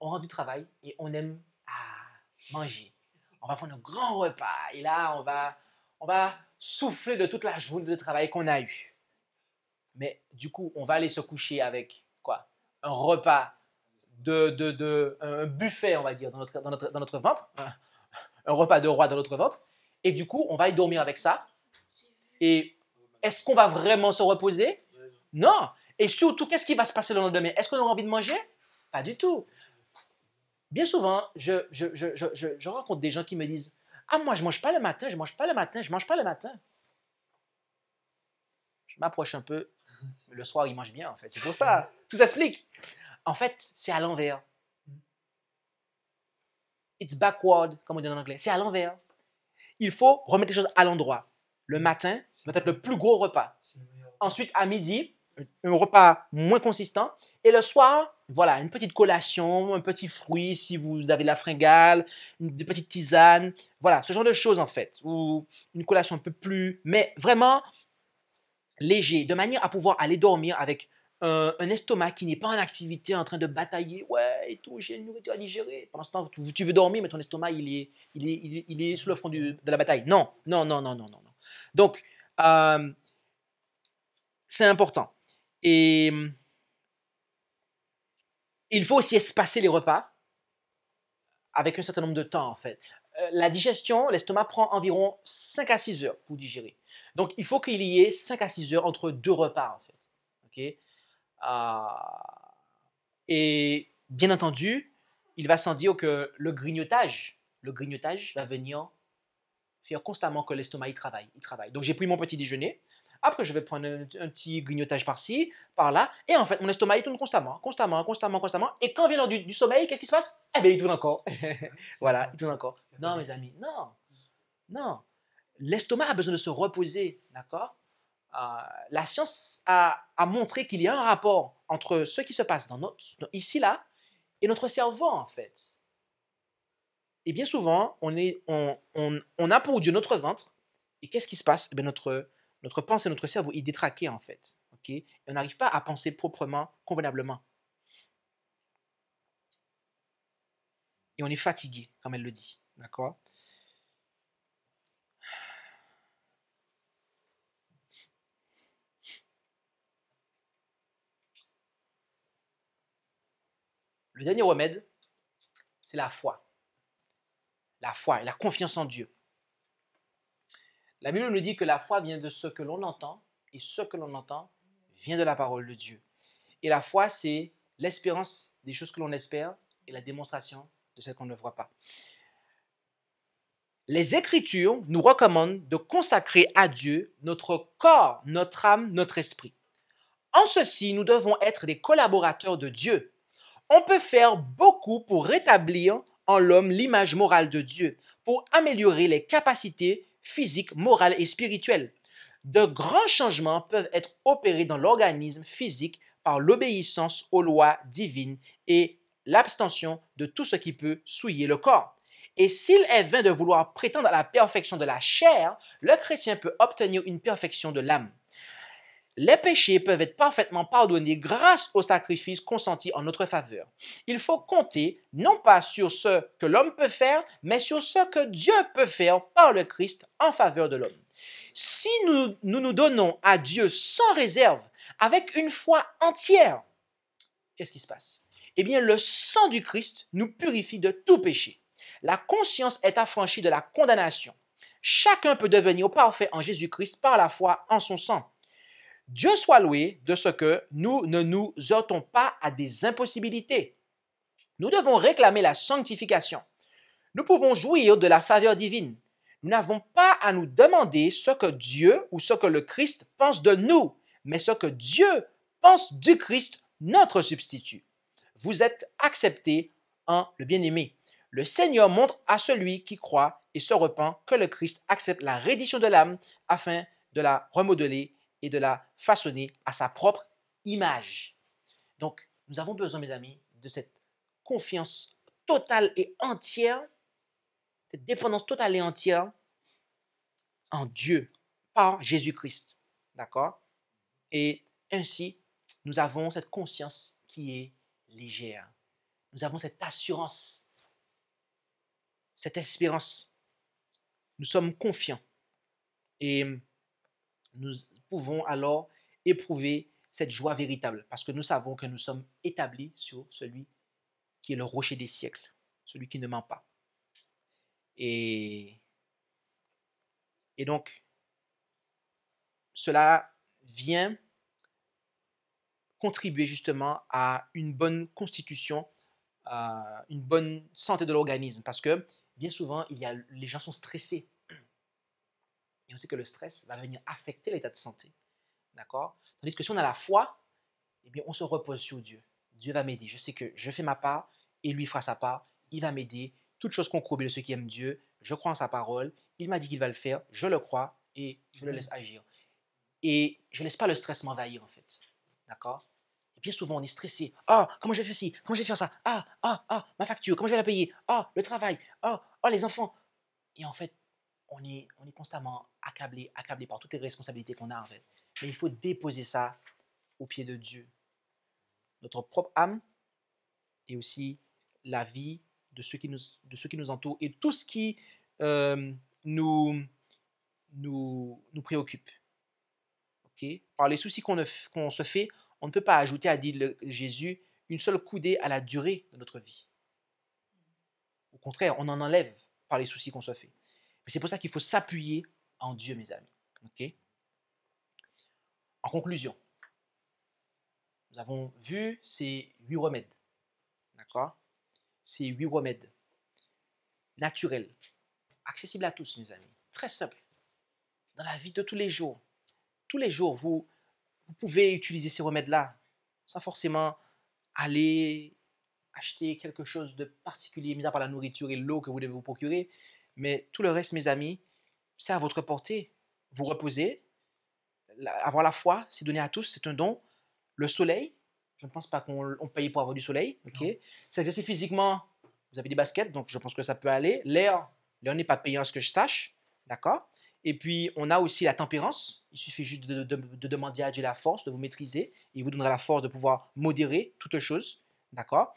on rend du travail et on aime à manger on va prendre un grand repas et là, on va, on va souffler de toute la journée de travail qu'on a eue. Mais du coup, on va aller se coucher avec quoi Un repas, de, de, un buffet, on va dire, dans notre, dans notre, ventre, un, repas de roi dans notre ventre. Et du coup, on va y dormir avec ça. Et est-ce qu'on va vraiment se reposer Non. Et surtout, qu'est-ce qui va se passer le lendemain Est-ce qu'on aura envie de manger Pas du tout bien souvent, je, rencontre des gens qui me disent Ah, moi, je mange pas le matin, je mange pas le matin, je mange pas le matin. Je m'approche un peu. Le soir, ils mangent bien, en fait. C'est pour ça. Tout s'explique. En fait, c'est à l'envers. It's backward, comme on dit en anglais. C'est à l'envers. Il faut remettre les choses à l'endroit. Le mm. matin, c'est peut être le plus gros repas. Ensuite, à midi, un repas moins consistant. Et le soir, voilà, une petite collation, un petit fruit si vous avez de la fringale, une, des petites tisanes, voilà, ce genre de choses en fait, ou une collation un peu plus, mais vraiment léger, de manière à pouvoir aller dormir avec un, estomac qui n'est pas en activité, en train de batailler, ouais, et tout, j'ai une nourriture à digérer. Pendant ce temps, tu, veux dormir, mais ton estomac, il est, il est, il est, sous le front de la bataille. Non, non, non, non, non, non. Donc, euh, c'est important. Et hum, il faut aussi espacer les repas avec un certain nombre de temps, en fait. Euh, la digestion, l'estomac prend environ 5 à 6 heures pour digérer. Donc, il faut qu'il y ait 5 à 6 heures entre deux repas, en fait. Euh, et bien entendu, il va sans dire que le grignotage, le grignotage va venir faire constamment que l'estomac, il travaille, il travaille. Donc, j'ai pris mon petit déjeuner, après, je vais prendre un, petit grignotage par-ci, par-là. Et en fait, mon estomac, il tourne constamment, constamment, constamment, constamment. Et quand vient l'heure du, sommeil, qu'est-ce qui se passe Eh bien, il tourne encore. voilà, il tourne encore. Non, mes amis, non. Non. L'estomac a besoin de se reposer, d'accord euh, La science a, a montré qu'il y a un rapport entre ce qui se passe dans notre, ici, là, et notre cerveau, en fait. Et bien souvent, on, est, on, on, on a pour Dieu notre ventre. Et qu'est-ce qui se passe eh bien, notre, notre pensée, notre cerveau, il est en fait. ok Et on n'arrive pas à penser proprement, convenablement. Et on est fatigué, comme elle le dit. D'accord Le dernier remède, c'est la foi. La foi et la confiance en Dieu. La Bible nous dit que la foi vient de ce que l'on entend et ce que l'on entend vient de la parole de Dieu. Et la foi, c'est l'espérance des choses que l'on espère et la démonstration de celles qu'on ne voit pas. Les Écritures nous recommandent de consacrer à Dieu notre corps, notre âme, notre esprit. En ceci, nous devons être des collaborateurs de Dieu. On peut faire beaucoup pour rétablir en l'homme l'image morale de Dieu, pour améliorer les capacités physique, morale et spirituelle. De grands changements peuvent être opérés dans l'organisme physique par l'obéissance aux lois divines et l'abstention de tout ce qui peut souiller le corps. Et s'il est vain de vouloir prétendre à la perfection de la chair, le chrétien peut obtenir une perfection de l'âme les péchés peuvent être parfaitement pardonnés grâce au sacrifice consenti en notre faveur. Il faut compter non pas sur ce que l'homme peut faire, mais sur ce que Dieu peut faire par le Christ en faveur de l'homme. Si nous, nous donnons à Dieu sans réserve, avec une foi entière, qu'est-ce qui se passe Eh bien, le sang du Christ nous purifie de tout péché. La conscience est affranchie de la condamnation. Chacun peut devenir parfait en Jésus-Christ par la foi en son sang. Dieu soit loué de ce que nous ne nous ôtons pas à des impossibilités. Nous devons réclamer la sanctification. Nous pouvons jouir de la faveur divine. Nous n'avons pas à nous demander ce que Dieu ou ce que le Christ pense de nous, mais ce que Dieu pense du Christ, notre substitut. Vous êtes accepté en le bien-aimé. Le Seigneur montre à celui qui croit et se repent que le Christ accepte la reddition de l'âme afin de la remodeler et de la façonner à sa propre image. Donc, nous avons besoin, mes amis, de cette confiance totale et entière, cette dépendance totale et entière en Dieu par Jésus-Christ. D'accord Et ainsi, nous avons cette conscience qui est légère. Nous avons cette assurance, cette espérance. Nous sommes confiants et nous pouvons alors éprouver cette joie véritable, parce que nous savons que nous sommes établis sur celui qui est le rocher des siècles, celui qui ne ment pas. Et, et donc, cela vient contribuer justement à une bonne constitution, à une bonne santé de l'organisme, parce que bien souvent, il y a, les gens sont stressés et on sait que le stress va venir affecter l'état de santé. D'accord Tandis que si on a la foi, eh bien, on se repose sur Dieu. Dieu va m'aider. Je sais que je fais ma part et lui fera sa part. Il va m'aider. Toute chose croit de ceux qui aiment Dieu, je crois en sa parole. Il m'a dit qu'il va le faire. Je le crois et je le laisse agir. Et je ne laisse pas le stress m'envahir, en fait. D'accord Et bien souvent, on est stressé. Ah, oh, comment je vais faire ci Comment je vais faire ça Ah, ah, ah, ma facture, comment je vais la payer Ah, oh, le travail Ah, oh, les enfants Et en fait, on est, on est constamment accablé, accablé par toutes les responsabilités qu'on a en fait. Mais il faut déposer ça au pied de Dieu. Notre propre âme et aussi la vie de ceux qui nous, de ceux qui nous entourent et tout ce qui euh, nous, nous, nous préoccupe. Par les soucis qu'on se fait, on ne peut pas ajouter à Dieu Jésus une seule coudée à la durée de notre vie. Au contraire, on en enlève par les soucis qu'on se fait c'est pour ça qu'il faut s'appuyer en Dieu, mes amis. OK? En conclusion, nous avons vu ces huit remèdes. D'accord? Ces huit remèdes naturels, accessibles à tous, mes amis. Très simple. Dans la vie de tous les jours. Tous les jours, vous pouvez utiliser ces remèdes-là sans forcément aller acheter quelque chose de particulier, mis à part la nourriture et l'eau que vous devez vous procurer. Mais tout le reste, mes amis, c'est à votre portée. Vous reposez, avoir la foi, c'est donné à tous, c'est un don. Le soleil, je ne pense pas qu'on paye pour avoir du soleil. ok S'exercer physiquement, vous avez des baskets, donc je pense que ça peut aller. L'air, l'air n'est pas payant à ce que je sache, d'accord Et puis, on a aussi la tempérance. Il suffit juste de, demander à Dieu la force, de vous maîtriser, il vous donnera la force de pouvoir modérer toute chose, d'accord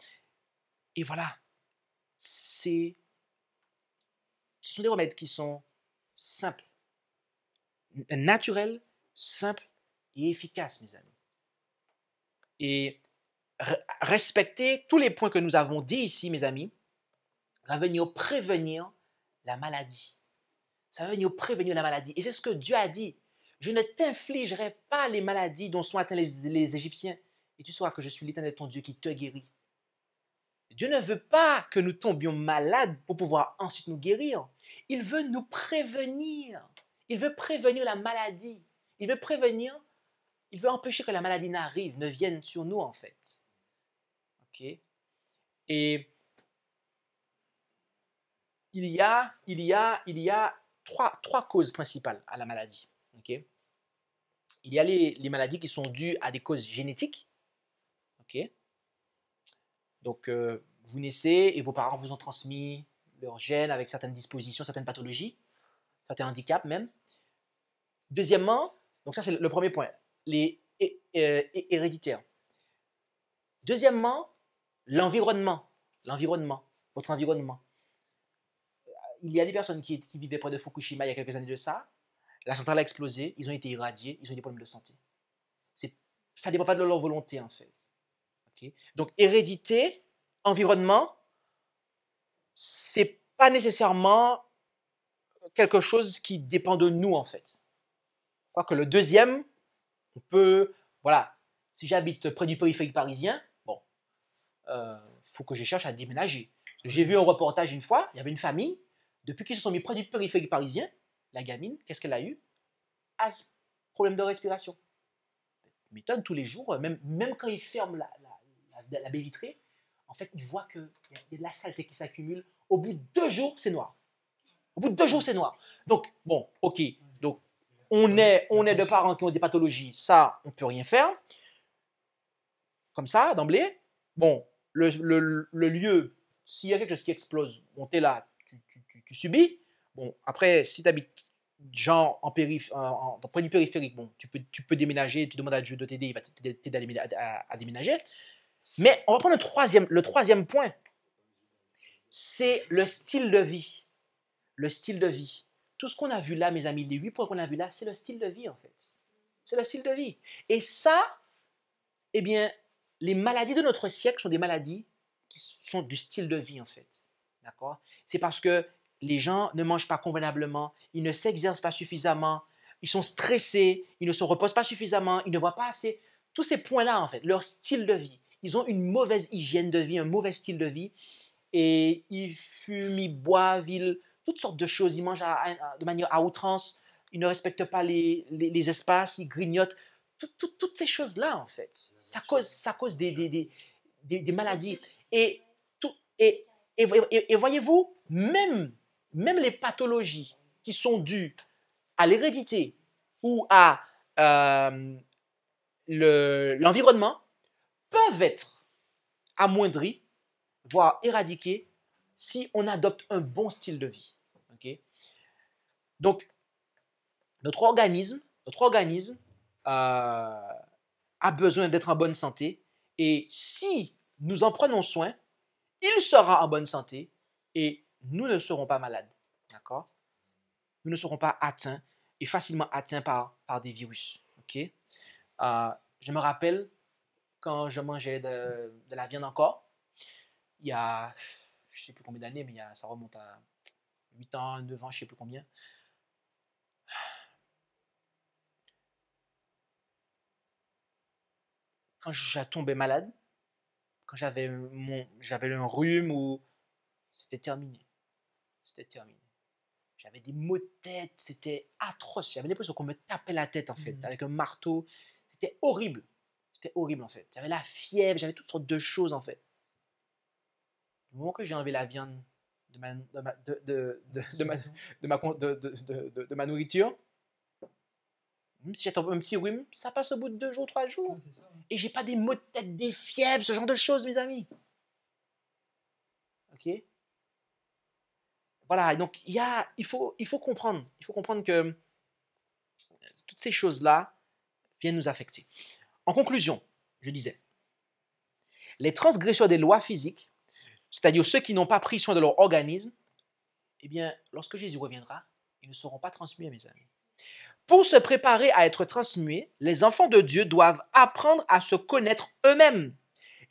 Et voilà, c'est ce sont des remèdes qui sont simples, naturels, simples et efficaces, mes amis. Et respecter tous les points que nous avons dit ici, mes amis, va venir prévenir la maladie. Ça va venir prévenir la maladie. Et c'est ce que Dieu a dit. Je ne t'infligerai pas les maladies dont sont atteints les, Égyptiens. Et tu sauras que je suis l'Éternel ton Dieu qui te guérit. Dieu ne veut pas que nous tombions malades pour pouvoir ensuite nous guérir. Il veut nous prévenir. Il veut prévenir la maladie. Il veut prévenir, il veut empêcher que la maladie n'arrive, ne vienne sur nous en fait. OK Et il y a il il y a trois, causes principales à la maladie. Il y a les, les maladies qui sont dues à des causes génétiques. OK donc, euh, vous naissez et vos parents vous ont transmis leur gènes avec certaines dispositions, certaines pathologies, certains handicaps même. Deuxièmement, donc ça c'est le premier point, les euh, héréditaires. Deuxièmement, l'environnement, l'environnement, votre environnement. Euh, il y a des personnes qui, qui vivaient près de Fukushima il y a quelques années de ça. La centrale a explosé, ils ont été irradiés, ils ont eu des problèmes de santé. Ça dépend pas de leur volonté en fait. Donc hérédité, environnement, c'est pas nécessairement quelque chose qui dépend de nous en fait. Je que le deuxième, on peut, voilà, si j'habite près du périphérique parisien, bon, euh, faut que je cherche à déménager. J'ai vu un reportage une fois, il y avait une famille, depuis qu'ils se sont mis près du périphérique parisien, la gamine, qu'est-ce qu'elle a eu As problème de respiration. m'étonne tous les jours, même, même quand ils ferment la, de la baie vitrée, en fait, il voit qu'il y, y, a de la saleté qui s'accumule. Au bout de deux jours, c'est noir. Au bout de deux jours, c'est noir. Donc, bon, OK. Donc, on est, on est de parents qui ont des pathologies. Ça, on ne peut rien faire. Comme ça, d'emblée. Bon, le, lieu, s'il y a quelque chose qui explose, bon, tu là, tu, subis. Bon, après, si tu habites genre en périph en, en, en périphérique, bon, tu peux, tu peux déménager, tu demandes à Dieu de t'aider, il va t'aider à, déménager. Mais on va prendre le troisième, le troisième point. C'est le style de vie. Le style de vie. Tout ce qu'on a vu là, mes amis, les huit points qu'on a vu là, c'est le style de vie, en fait. C'est le style de vie. Et ça, eh bien, les maladies de notre siècle sont des maladies qui sont du style de vie, en fait. D'accord C'est parce que les gens ne mangent pas convenablement, ils ne s'exercent pas suffisamment, ils sont stressés, ils ne se reposent pas suffisamment, ils ne voient pas assez. Tous ces points-là, en fait, leur style de vie ils ont une mauvaise hygiène de vie, un mauvais style de vie. Et ils fument, ils boivent, ils, toutes sortes de choses. Ils mangent de manière à outrance, ils ne respectent pas les, les, espaces, ils grignotent. toutes ces choses-là, en fait, ça cause, ça cause des, des, maladies. Et, et, et, voyez-vous, même, même les pathologies qui sont dues à l'hérédité ou à euh, l'environnement, peuvent être amoindris, voire éradiqués, si on adopte un bon style de vie. Donc, notre organisme, notre organisme euh, a besoin d'être en bonne santé, et si nous en prenons soin, il sera en bonne santé et nous ne serons pas malades. D'accord Nous ne serons pas atteints et facilement atteints par, par des virus. ok euh, je me rappelle quand je mangeais de, la viande encore, il y a, je sais plus combien d'années, mais ça remonte à 8 ans, 9 ans, je sais plus combien. Quand j'ai tombé malade, quand j'avais mon, j'avais un rhume ou c'était terminé, c'était terminé. J'avais des maux de tête, c'était atroce. J'avais l'impression qu'on me tapait la tête en fait mmh. avec un marteau. C'était horrible. C'était horrible en fait. J'avais la fièvre, j'avais toutes sortes de choses en fait. Du moment que j'ai enlevé la viande de ma, de ma nourriture, même si j'ai un petit rhume, ça passe au bout de deux jours, trois jours. Et j'ai pas des maux de tête, des fièvres, ce genre de choses, mes amis. Ok Voilà, donc y a, il, faut, il faut comprendre. Il faut comprendre que toutes ces choses-là viennent nous affecter. En conclusion, je disais, les transgresseurs des lois physiques, c'est-à-dire ceux qui n'ont pas pris soin de leur organisme, eh bien, lorsque Jésus reviendra, ils ne seront pas transmués, mes amis. Pour se préparer à être transmués, les enfants de Dieu doivent apprendre à se connaître eux-mêmes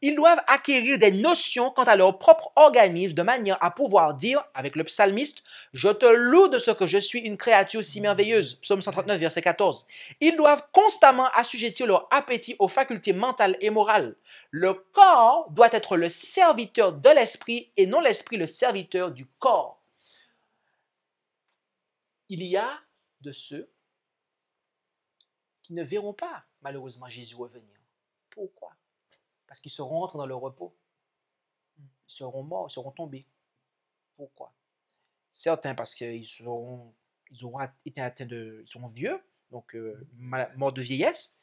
ils doivent acquérir des notions quant à leur propre organisme de manière à pouvoir dire, avec le psalmiste, Je te loue de ce que je suis une créature si merveilleuse. Psaume 139, verset 14. Ils doivent constamment assujettir leur appétit aux facultés mentales et morales. Le corps doit être le serviteur de l'esprit et non l'esprit le serviteur du corps. Il y a de ceux qui ne verront pas malheureusement Jésus revenir. Pourquoi parce qu'ils seront rentrés dans le repos. Hmm. Ils seront morts, ils seront tombés. Pourquoi Certains parce qu'ils seront, ils auront été atteints de, ils vieux, donc euh, hmm. morts de vieillesse.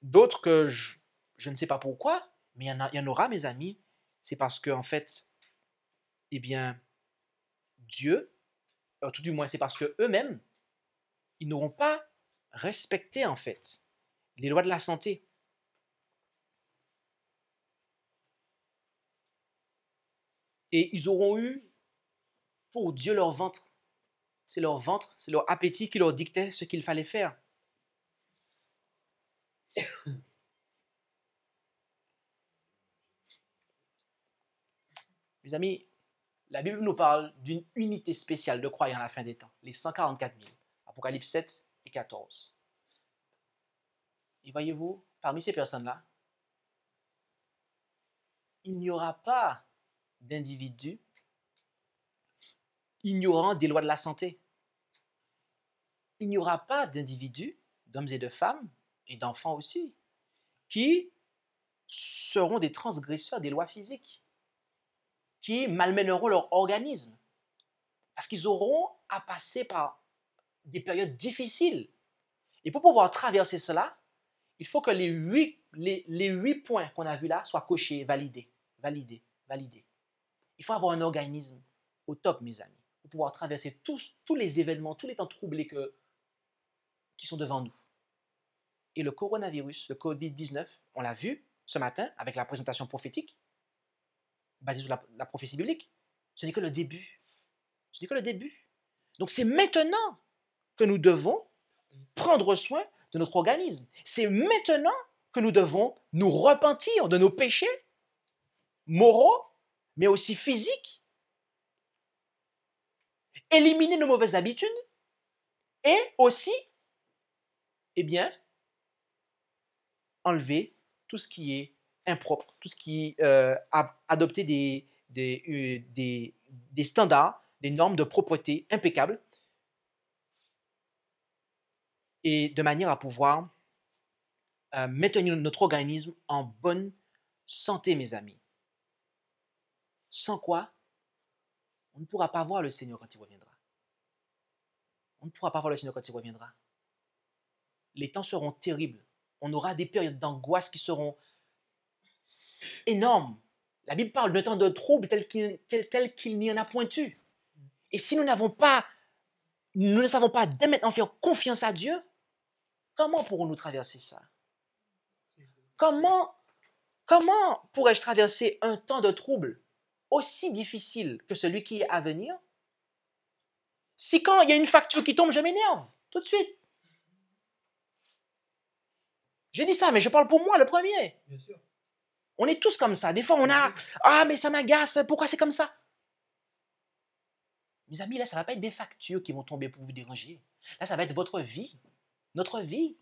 D'autres que je, ne sais pas pourquoi, mais il y, en aura, mes amis. C'est parce que en fait, eh bien, Dieu, euh, tout du moins, c'est parce que eux-mêmes, ils n'auront pas respecté en fait les lois de la santé. Et ils auront eu pour Dieu leur ventre. C'est leur ventre, c'est leur appétit qui leur dictait ce qu'il fallait faire. Mes amis, la Bible nous parle d'une unité spéciale de croyants à la fin des temps, les 144 000, Apocalypse 7 et 14. Et voyez-vous, parmi ces personnes-là, il n'y aura pas d'individus ignorant des lois de la santé. Il n'y aura pas d'individus, d'hommes et de femmes, et d'enfants aussi, qui seront des transgresseurs des lois physiques, qui malmèneront leur organisme, parce qu'ils auront à passer par des périodes difficiles. Et pour pouvoir traverser cela, il faut que les huit, les, les huit points qu'on a vus là soient cochés, validés, validés, validés. Il faut avoir un organisme au top, mes amis, pour pouvoir traverser tous, tous les événements, tous les temps troublés que, qui sont devant nous. Et le coronavirus, le COVID-19, on l'a vu ce matin avec la présentation prophétique, basée sur la, la prophétie biblique, ce n'est que le début. Ce n'est que le début. Donc c'est maintenant que nous devons prendre soin de notre organisme. C'est maintenant que nous devons nous repentir de nos péchés moraux mais aussi physique. Éliminer nos mauvaises habitudes et aussi, eh bien, enlever tout ce qui est impropre, tout ce qui euh, a adopté euh, des, des, standards, des normes de propreté impeccables et de manière à pouvoir euh, maintenir notre organisme en bonne santé, mes amis sans quoi on ne pourra pas voir le Seigneur quand il reviendra. On ne pourra pas voir le Seigneur quand il reviendra. Les temps seront terribles. On aura des périodes d'angoisse qui seront énormes. La Bible parle d'un temps de trouble tel qu'il, n'y en a pointu. Et si nous n'avons pas, nous ne savons pas dès maintenant faire confiance à Dieu, comment pourrons-nous traverser ça Comment, comment pourrais-je traverser un temps de trouble aussi difficile que celui qui est à venir, si quand il y a une facture qui tombe, je m'énerve tout de suite. J'ai dit ça, mais je parle pour moi, le premier. Bien sûr. On est tous comme ça. Des fois, on a Ah, mais ça m'agace, pourquoi c'est comme ça Mes amis, là, ça ne va pas être des factures qui vont tomber pour vous déranger. Là, ça va être votre vie, notre vie.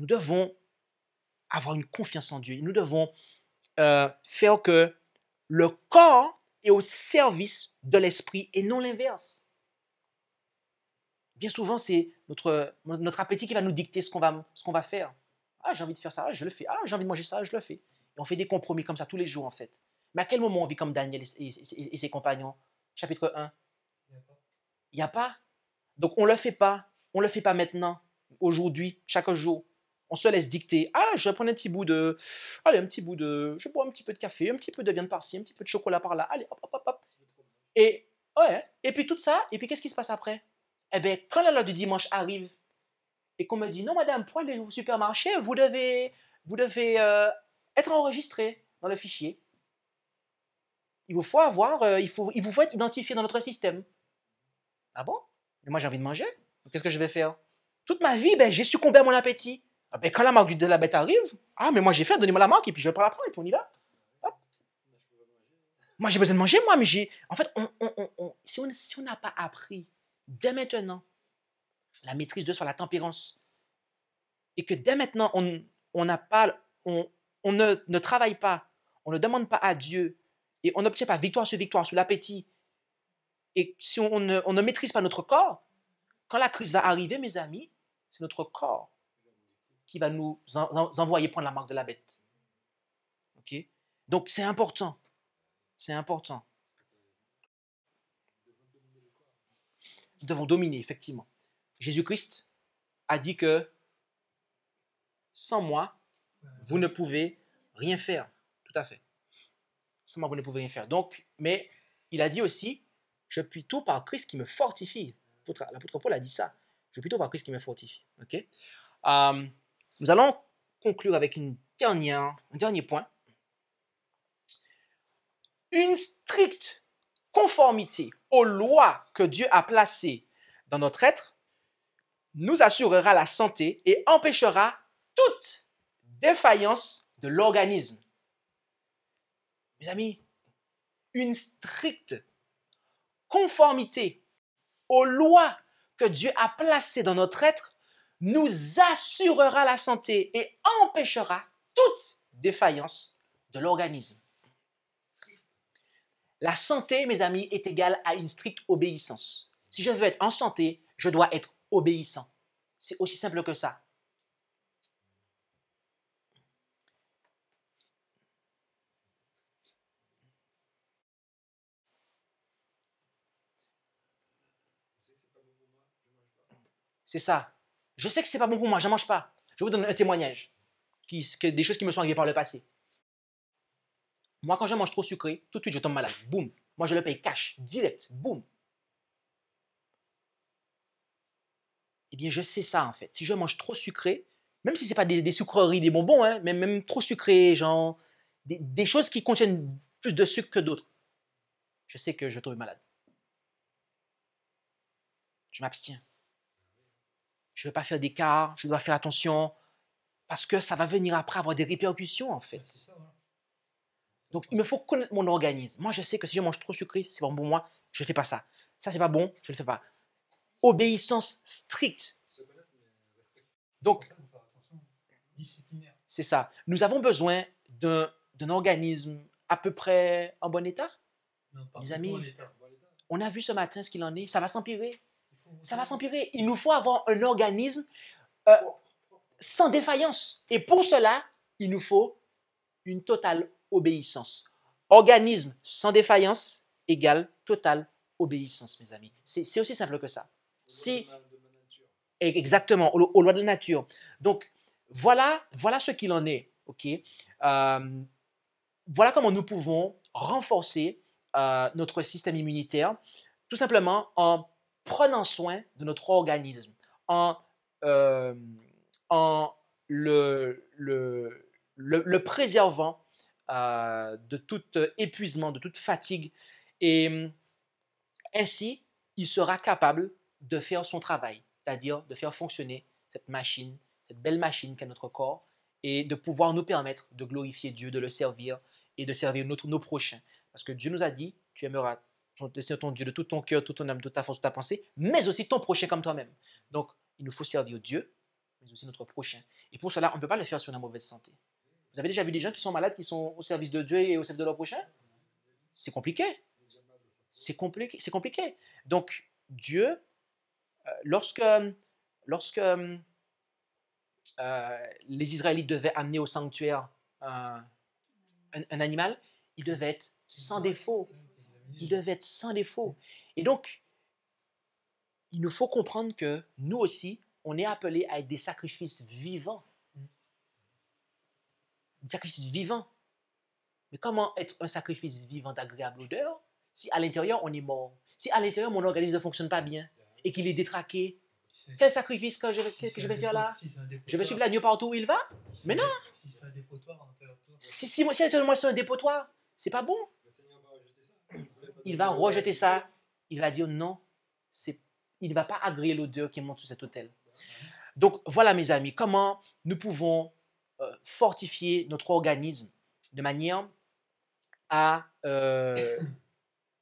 Nous devons avoir une confiance en Dieu. Nous devons euh, faire que le corps est au service de l'esprit et non l'inverse. Bien souvent, c'est notre, notre appétit qui va nous dicter ce qu'on va, ce qu'on va faire. Ah, j'ai envie de faire ça, je le fais. Ah, j'ai envie de manger ça, je le fais. Et on fait des compromis comme ça tous les jours, en fait. Mais à quel moment on vit comme Daniel et, ses compagnons Chapitre 1. Il n'y a pas. Donc, on ne le fait pas. On ne le fait pas maintenant, aujourd'hui, chaque jour on se laisse dicter. Ah, je vais prendre un petit bout de. Allez, un petit bout de. Je bois un petit peu de café, un petit peu de viande par-ci, un petit peu de chocolat par-là. Allez, hop, hop, hop, Et, ouais. Et puis tout ça, et puis qu'est-ce qui se passe après Eh bien, quand la loi du dimanche arrive et qu'on me dit non, madame, pour aller au supermarché, vous devez, vous devez euh, être enregistré dans le fichier. Il vous faut avoir, euh, il, faut, il vous faut être identifié dans notre système. Ah bon Mais moi j'ai envie de manger. Qu'est-ce que je vais faire Toute ma vie, ben, j'ai succombé à mon appétit. Ah, ben, quand la marque de la bête arrive, ah, mais moi j'ai fait, donnez-moi la marque, et puis je pas la prendre, et puis on y va. Moi j'ai besoin de manger, moi, mais j'ai. En fait, on, si on n'a pas appris dès maintenant la maîtrise de soi, la tempérance, et que dès maintenant on n'a pas, on, ne, ne travaille pas, on ne demande pas à Dieu, et on n'obtient pas victoire sur victoire sur l'appétit, et si on on ne maîtrise pas notre corps, quand la crise va arriver, mes amis, c'est notre corps qui va nous envoyer prendre la marque de la bête. Ok Donc c'est important. C'est important. Nous devons dominer, effectivement. Jésus-Christ a dit que sans moi, vous ne pouvez rien faire. Tout à fait. Sans moi, vous ne pouvez rien faire. Donc, mais il a dit aussi, je puis tout par Christ qui me fortifie. L'apôtre Paul a dit ça. Je puis tout par Christ qui me fortifie. Ok. Euh, nous allons conclure avec une dernière, un dernier point. Une stricte conformité aux lois que Dieu a placées dans notre être nous assurera la santé et empêchera toute défaillance de l'organisme. Mes amis, une stricte conformité aux lois que Dieu a placées dans notre être nous assurera la santé et empêchera toute défaillance de l'organisme. La santé, mes amis, est égale à une stricte obéissance. Si je veux être en santé, je dois être obéissant. C'est aussi simple que ça. C'est ça. Je sais que c'est pas bon pour moi, je mange pas. Je vous donne un témoignage, qui, des choses qui me sont arrivées par le passé. Moi, quand je mange trop sucré, tout de suite, je tombe malade. Boum. Moi, je le paye cash, direct. Boum. Eh bien, je sais ça, en fait. Si je mange trop sucré, même si ce n'est pas des, sucreries, des bonbons, hein, mais même trop sucré, genre des, des choses qui contiennent plus de sucre que d'autres, je sais que je tombe malade. Je m'abstiens je ne veux pas faire d'écart, je dois faire attention, parce que ça va venir après avoir des répercussions en fait. Donc il me faut connaître mon organisme. Moi je sais que si je mange trop sucré, c'est bon pour moi, je ne fais pas ça. Ça c'est pas bon, je ne le fais pas. Obéissance stricte. Donc c'est ça. Nous avons besoin d'un, organisme à peu près en bon état. Mes amis, on a vu ce matin ce qu'il en est. Ça va s'empirer ça va s'empirer. Il nous faut avoir un organisme euh, sans défaillance. Et pour cela, il nous faut une totale obéissance. Organisme sans défaillance égale totale obéissance, mes amis. C'est aussi simple que ça. Si, exactement, aux, lois de la nature. Donc, voilà, voilà ce qu'il en est. ok euh, voilà comment nous pouvons renforcer euh, notre système immunitaire, tout simplement en prenant soin de notre organisme, en, euh, en le, le, préservant euh, de tout épuisement, de toute fatigue. Et euh, ainsi, il sera capable de faire son travail, c'est-à-dire de faire fonctionner cette machine, cette belle machine qu'est notre corps, et de pouvoir nous permettre de glorifier Dieu, de le servir et de servir notre, nos prochains. Parce que Dieu nous a dit, tu aimeras Dieu de tout ton cœur, toute ton âme, de ta force, de ta pensée, mais aussi ton prochain comme toi-même. Donc, il nous faut servir Dieu, mais aussi notre prochain. Et pour cela, on ne peut pas le faire sur la mauvaise santé. Vous avez déjà vu des gens qui sont malades, qui sont au service de Dieu et au service de leur prochain C'est compliqué. C'est compliqué. C'est compliqué. Donc, Dieu, euh, lorsque, lorsque euh, les Israélites devaient amener au sanctuaire euh, un, un, animal, il devait être sans défaut, il devait être sans défaut. Et donc, il nous faut comprendre que nous aussi, on est appelés à être des sacrifices vivants. Des sacrifices vivants. Mais comment être un sacrifice vivant d'agréable odeur si à l'intérieur on est mort Si à l'intérieur mon organisme ne fonctionne pas bien et qu'il est détraqué, quel sacrifice que je, que je vais faire là Je vais suivre l'agneau partout où il va Mais non Si c'est un dépotoir, Si, si, si, moi, si un dépotoir, c'est pas bon il va rejeter ça. Il va dire non, il ne va pas agréer l'odeur qui monte sur cet hôtel. Donc voilà mes amis, comment nous pouvons euh, fortifier notre organisme de manière à euh,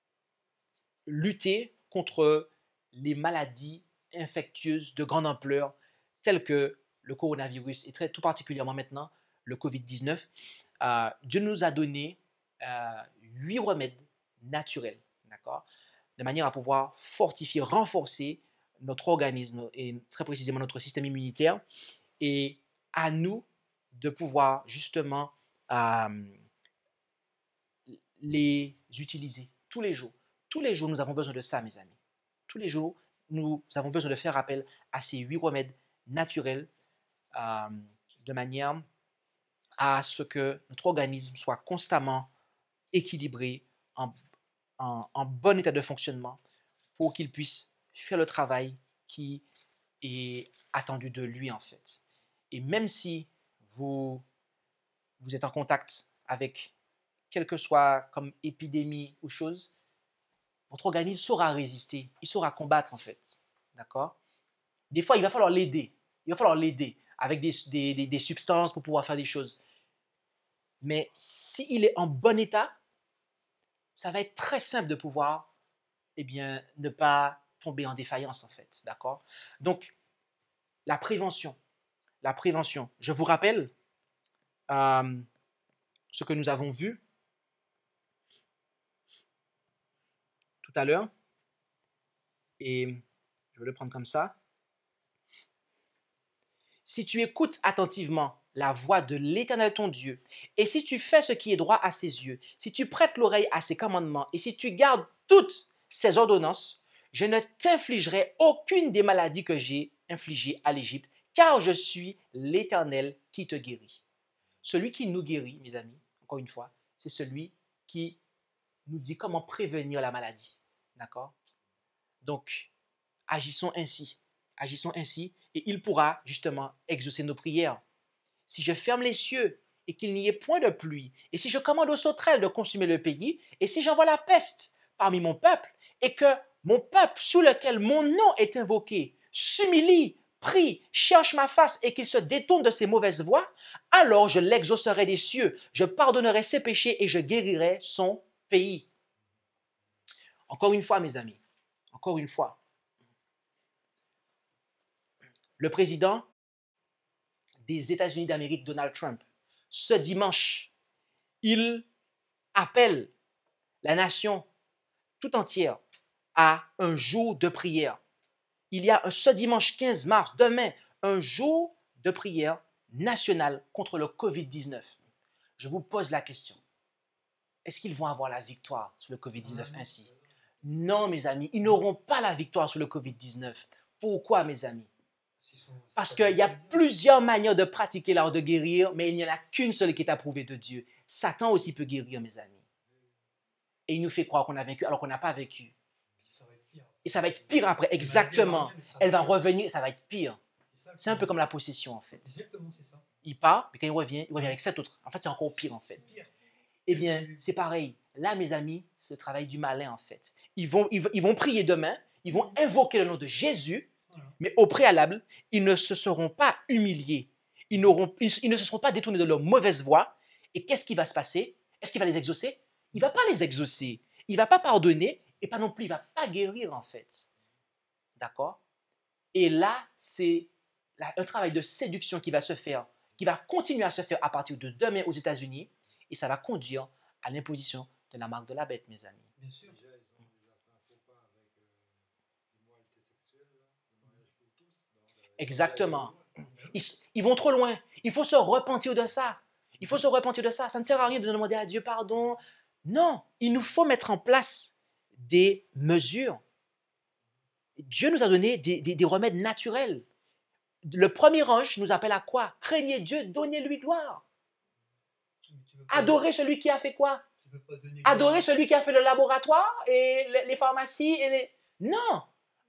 lutter contre les maladies infectieuses de grande ampleur telles que le coronavirus et très, tout particulièrement maintenant le Covid-19. Euh, Dieu nous a donné huit remèdes naturel, d'accord De manière à pouvoir fortifier, renforcer notre organisme et très précisément notre système immunitaire. Et à nous de pouvoir justement euh, les utiliser tous les jours. Tous les jours, nous avons besoin de ça, mes amis. Tous les jours, nous avons besoin de faire appel à ces huit remèdes naturels euh, de manière à ce que notre organisme soit constamment équilibré en, en, bon état de fonctionnement pour qu'il puisse faire le travail qui est attendu de lui en fait. Et même si vous, vous êtes en contact avec quelque que soit comme épidémie ou chose, votre organisme saura résister, il saura combattre en fait. D'accord Des fois, il va falloir l'aider. Il va falloir l'aider avec des, des substances pour pouvoir faire des choses. Mais s'il est en bon état, ça va être très simple de pouvoir eh bien, ne pas tomber en défaillance, en fait. D'accord Donc, la prévention. La prévention. Je vous rappelle euh, ce que nous avons vu tout à l'heure. Et je vais le prendre comme ça. Si tu écoutes attentivement la voix de l'Éternel ton Dieu, et si tu fais ce qui est droit à ses yeux, si tu prêtes l'oreille à ses commandements, et si tu gardes toutes ses ordonnances, je ne t'infligerai aucune des maladies que j'ai infligées à l'Égypte, car je suis l'Éternel qui te guérit. Celui qui nous guérit, mes amis, encore une fois, c'est celui qui nous dit comment prévenir la maladie. D'accord Donc, agissons ainsi. Agissons ainsi et il pourra justement exaucer nos prières si je ferme les cieux et qu'il n'y ait point de pluie, et si je commande aux sauterelles de consumer le pays, et si j'envoie la peste parmi mon peuple, et que mon peuple sous lequel mon nom est invoqué s'humilie, prie, cherche ma face et qu'il se détourne de ses mauvaises voies, alors je l'exaucerai des cieux, je pardonnerai ses péchés et je guérirai son pays. Encore une fois, mes amis, encore une fois, le président des États-Unis d'Amérique, Donald Trump, ce dimanche, il appelle la nation tout entière à un jour de prière. Il y a ce dimanche 15 mars, demain, un jour de prière nationale contre le Covid-19. Je vous pose la question. Est-ce qu'ils vont avoir la victoire sur le Covid-19 ainsi Non, mes amis, ils n'auront pas la victoire sur le Covid-19. Pourquoi, mes amis parce qu'il y a plusieurs manières de pratiquer l'art de guérir, mais il n'y en a qu'une seule qui est approuvée de Dieu. Satan aussi peut guérir, mes amis. Et il nous fait croire qu'on a vaincu alors qu'on n'a pas vécu. Et ça va être pire après, exactement. Elle va revenir ça va être pire. C'est un peu comme la possession, en fait. Il part, mais quand il revient, il revient avec sept autres. En fait, c'est encore pire, en fait. Eh bien, c'est pareil. Là, mes amis, c'est le travail du malin, en fait. Ils vont, ils, vont prier demain, ils vont invoquer le nom de Jésus, mais au préalable, ils ne se seront pas humiliés. Ils, ils ne se seront pas détournés de leur mauvaise voie. Et qu'est-ce qui va se passer Est-ce qu'il va les exaucer Il va pas les exaucer. Il va pas pardonner et pas non plus, il va pas guérir en fait. D'accord Et là, c'est un travail de séduction qui va se faire, qui va continuer à se faire à partir de demain aux États-Unis. Et ça va conduire à l'imposition de la marque de la bête, mes amis. Bien sûr. Exactement. Ils, vont trop loin. Il faut se repentir de ça. Il faut se repentir de ça. Ça ne sert à rien de demander à Dieu pardon. Non, il nous faut mettre en place des mesures. Dieu nous a donné des, remèdes naturels. Le premier ange nous appelle à quoi Craignez Dieu, donnez-lui gloire. Adorez celui qui a fait quoi Adorez celui qui a fait le laboratoire et les, les pharmacies et les... Non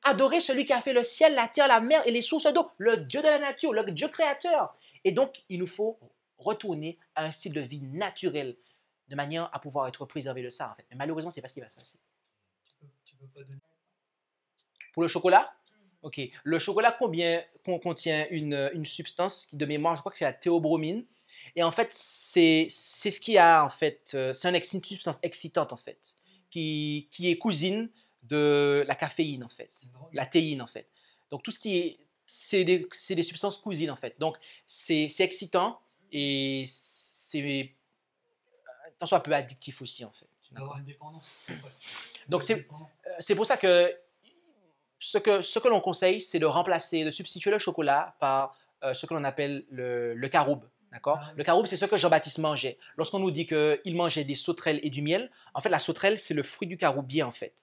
adorer celui qui a fait le ciel, la terre, la mer et les sources d'eau, le Dieu de la nature, le Dieu créateur. Et donc, il nous faut retourner à un style de vie naturel, de manière à pouvoir être préservé de ça, en fait. Mais malheureusement, c'est pas ce qui va se passer. Pour le chocolat mm. Ok. Le chocolat combien, contient une, substance qui, de mémoire, je crois que c'est la théobromine. Et en fait, c'est ce qui a, en fait, euh, c'est une substance excitante, en fait, qui, qui est cousine de la caféine en fait, la théine en fait. Donc tout ce qui est, c'est des, substances cousines en fait. Donc c'est excitant et c'est, soit un peu addictif aussi en fait. Donc euh, c'est pour ça que ce que, ce que l'on conseille, c'est de remplacer, de substituer le chocolat par euh, ce que l'on appelle le, le caroube. D'accord ah Le caroube, c'est ce que Jean-Baptiste mangeait. Lorsqu'on nous dit qu'il mangeait des sauterelles et du miel, en fait, la sauterelle, c'est le fruit du caroubier, en fait.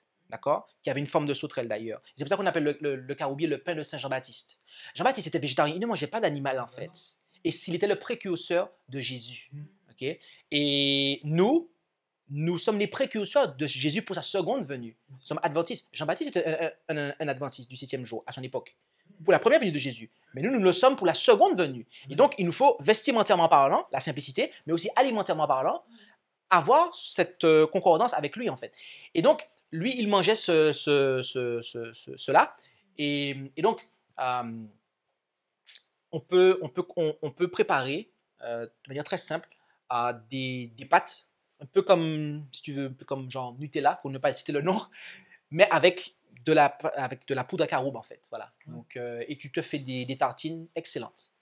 Qui avait une forme de sauterelle d'ailleurs. C'est pour ça qu'on appelle le, caroubier le pain de Saint Jean-Baptiste. Jean-Baptiste était végétarien, il ne mangeait pas d'animal en fait. Ah. Et s'il était le précurseur de Jésus. Hmm. ok. Et nous, nous sommes les précurseurs de Jésus pour sa seconde venue. Nous sommes adventistes. Jean-Baptiste était un, un, adventiste du septième jour à son époque, pour la première venue de Jésus. Mais nous, nous le sommes pour la seconde venue. Et hmm. donc, il nous faut, vestimentairement parlant, la simplicité, mais aussi alimentairement parlant, avoir cette euh, concordance avec lui, en fait. Et donc, lui, il mangeait cela. Et, donc, euh, on, peut, préparer euh, de manière très simple des, des, pâtes, un peu comme, si tu veux, un peu comme genre Nutella, pour ne pas citer le nom, mais avec de la, poudre à caroube, en fait. Voilà. Donc, euh, et tu te fais des, tartines excellentes.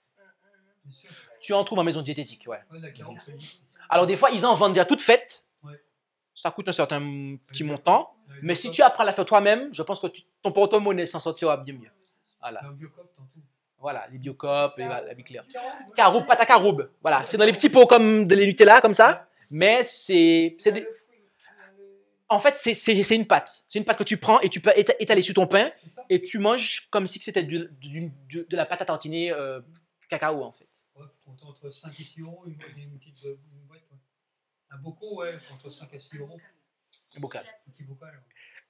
Tu en trouves en maison diététique, ouais. Alors des fois, ils en vendent déjà toutes faites ça coûte un certain petit montant. Mais si tu apprends à la faire toi-même, je pense que tu, ton porte-monnaie s'en sortira bien mieux. Voilà. Voilà, les biocopes, et la claire. Caroube, pâte à caroube. Voilà, c'est dans les petits pots comme de les Nutella, comme ça. Mais c'est. En fait, c'est une pâte. C'est une pâte que tu prends et tu peux étaler sur ton pain et tu manges comme si c'était de, de, la pâte à tartiner euh, cacao, en fait. entre 5 et 6 euros, une petite un bocal, ouais, entre 5 et 6 euros. Un bocal. Un petit bocal.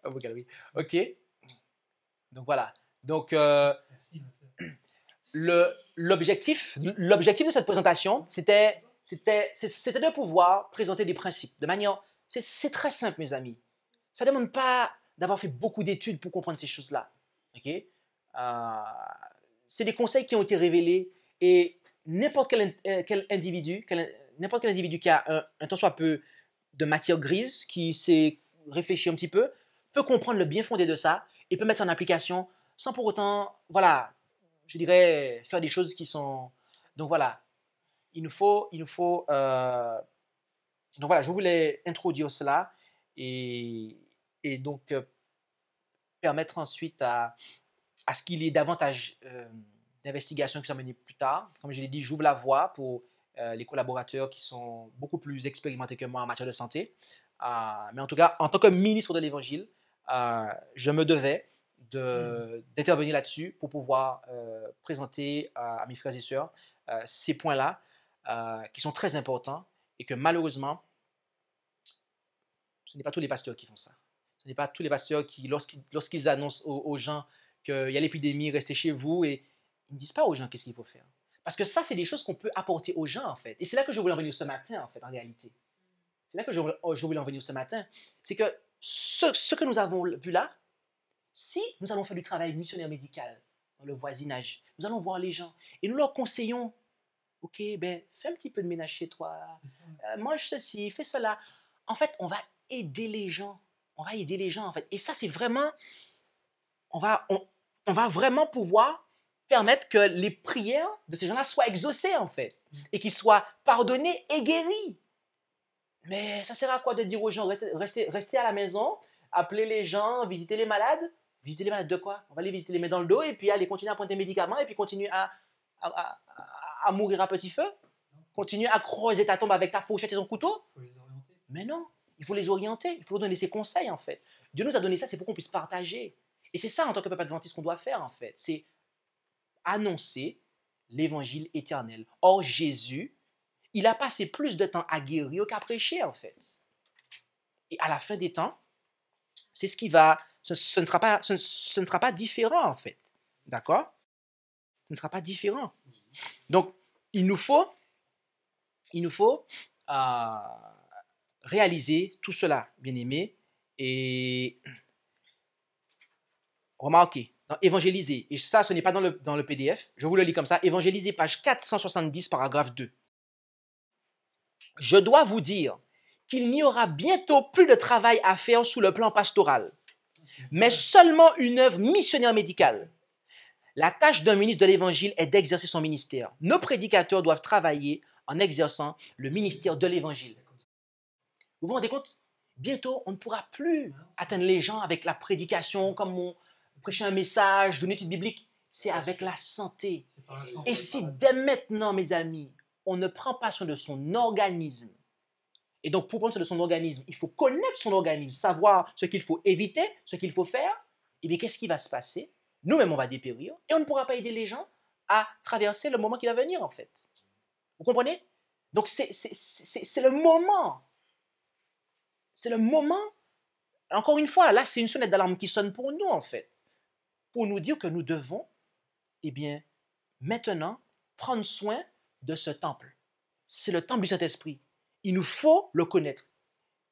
Un bocal, oui. Ok. Donc voilà. Donc, euh, l'objectif de cette présentation, c'était de pouvoir présenter des principes de manière. C'est très simple, mes amis. Ça ne demande pas d'avoir fait beaucoup d'études pour comprendre ces choses-là. ok euh, c'est des conseils qui ont été révélés et n'importe quel, euh, quel, individu, quel n'importe quel individu qui a un, un tant soit peu de matière grise, qui s'est réfléchi un petit peu, peut comprendre le bien fondé de ça et peut mettre ça en application sans pour autant, voilà, je dirais, faire des choses qui sont... Donc voilà, il nous faut... Il nous faut euh, Donc voilà, je voulais introduire cela et, et donc euh, permettre ensuite à, à ce qu'il y ait davantage euh, d'investigations qui soient menées plus tard. Comme je l'ai dit, j'ouvre la voie pour euh, les collaborateurs qui sont beaucoup plus expérimentés que moi en matière de santé. Euh, mais en tout cas, en tant que ministre de l'Évangile, euh, je me devais mm. d'intervenir là-dessus pour pouvoir présenter à mes frères et sœurs ces points-là qui sont très importants et que malheureusement, ce n'est pas tous les pasteurs qui font ça. Ce n'est pas tous les pasteurs qui, lorsqu'ils annoncent aux, gens qu'il y a l'épidémie, restez chez vous, et ils ne disent pas aux gens qu'est-ce qu'il faut faire. Parce que ça, c'est des choses qu'on peut apporter aux gens, en fait. Et c'est là que je voulais en venir ce matin, en fait, en réalité. C'est là que je, voulais oh, en venir ce matin. C'est que ce, que nous avons vu là, si nous allons faire du travail missionnaire médical dans le voisinage, nous allons voir les gens et nous leur conseillons, OK, ben, fais un petit peu de ménage chez toi, euh, mange ceci, fais cela. En fait, on va aider les gens. On va aider les gens, en fait. Et ça, c'est vraiment... On va, on va vraiment pouvoir permettre que les prières de ces gens-là soient exaucées, en fait, et qu'ils soient pardonnés et guéris. Mais ça sert à quoi de dire aux gens, restez, restez, à la maison, appelez les gens, visitez les malades Visiter les malades de quoi On va les visiter les mettre dans le dos et puis aller continuer à prendre des médicaments et puis continuer à, à, mourir à petit feu Continuer à creuser ta tombe avec ta fourchette et ton couteau les orienter. Mais non, il faut les orienter, il faut leur donner ses conseils en fait. Dieu nous a donné ça, c'est pour qu'on puisse partager. Et c'est ça en tant que peuple adventiste qu'on doit faire en fait, c'est annoncer l'évangile éternel. Or, Jésus, il a passé plus de temps à guérir qu'à prêcher, en fait. Et à la fin des temps, c'est ce qui va. Ce, ne sera pas, ce, ne sera pas différent, en fait. D'accord Ce ne sera pas différent. Donc, il nous faut, il nous faut euh, réaliser tout cela, bien aimé. Et remarquez, Évangéliser, et ça, ce n'est pas dans le, dans le PDF, je vous le lis comme ça, Évangéliser, page 470, paragraphe 2. Je dois vous dire qu'il n'y aura bientôt plus de travail à faire sous le plan pastoral, mais seulement une œuvre missionnaire médicale. La tâche d'un ministre de l'Évangile est d'exercer son ministère. Nos prédicateurs doivent travailler en exerçant le ministère de l'Évangile. Vous vous rendez compte Bientôt, on ne pourra plus atteindre les gens avec la prédication comme on, prêcher un message, donner une étude biblique, c'est avec la santé. et si dès maintenant, mes amis, on ne prend pas soin de son organisme, et donc pour prendre soin de son organisme, il faut connaître son organisme, savoir ce qu'il faut éviter, ce qu'il faut faire, et eh bien qu'est-ce qui va se passer Nous-mêmes, on va dépérir et on ne pourra pas aider les gens à traverser le moment qui va venir, en fait. Vous comprenez Donc c'est le moment. C'est le moment. Encore une fois, là, c'est une sonnette d'alarme qui sonne pour nous, en fait pour nous dire que nous devons, eh bien, maintenant, prendre soin de ce temple. C'est le temple du Saint-Esprit. Il nous faut le connaître,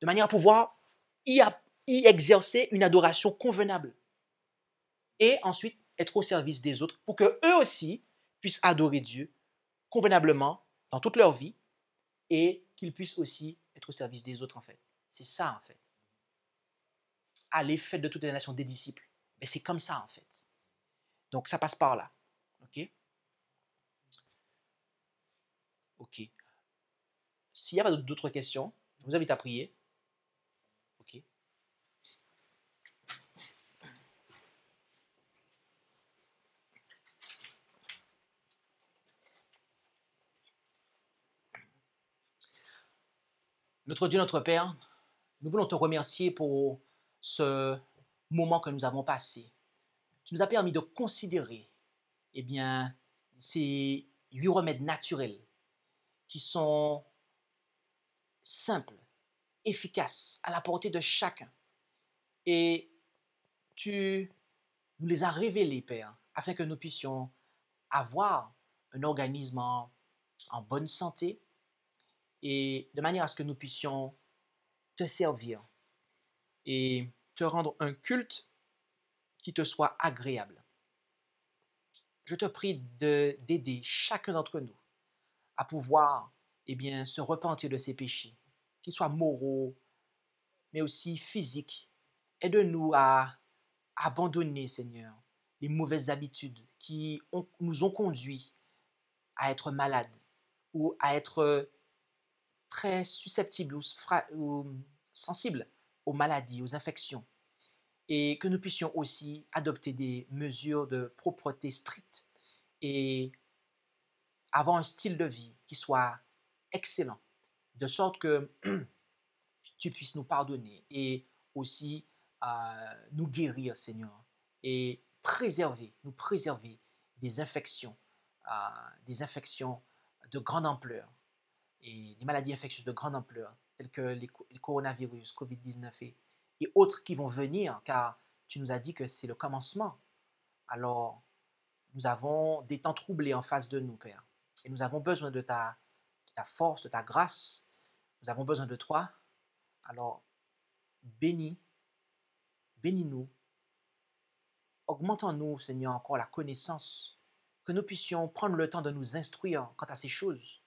de manière à pouvoir y, y exercer une adoration convenable. Et ensuite, être au service des autres pour qu'eux aussi puissent adorer Dieu convenablement dans toute leur vie et qu'ils puissent aussi être au service des autres, en fait. C'est ça, en fait. À l'effet de toutes les nations des disciples. Mais c'est comme ça, en fait. Donc, ça passe par là. OK? OK. S'il n'y a pas d'autres questions, je vous invite à prier. OK? Notre Dieu, notre Père, nous voulons te remercier pour ce Moment que nous avons passé, Tu nous as permis de considérer, eh bien, ces huit remèdes naturels qui sont simples, efficaces, à la portée de chacun. Et tu nous les as révélés, Père, afin que nous puissions avoir un organisme en bonne santé et de manière à ce que nous puissions te servir et te rendre un culte qui te soit agréable. Je te prie de d'aider chacun d'entre nous à pouvoir eh bien, se repentir de ses péchés, qu'ils soient moraux, mais aussi physiques. Aide-nous à abandonner, Seigneur, les mauvaises habitudes qui nous ont conduits à être malades ou à être très susceptibles ou sensibles aux maladies, aux infections, et que nous puissions aussi adopter des mesures de propreté strictes et avoir un style de vie qui soit excellent, de sorte que tu puisses nous pardonner et aussi euh, nous guérir, Seigneur, et préserver, nous préserver des infections, euh, des infections de grande ampleur et des maladies infectieuses de grande ampleur, tels que les, le coronavirus, Covid-19 et, autres qui vont venir, car tu nous as dit que c'est le commencement. Alors, nous avons des temps troublés en face de nous, Père. Et nous avons besoin de ta, de ta force, de ta grâce. Nous avons besoin de toi. Alors, bénis, bénis-nous. Augmentons-nous, Seigneur, encore la connaissance, que nous puissions prendre le temps de nous instruire quant à ces choses,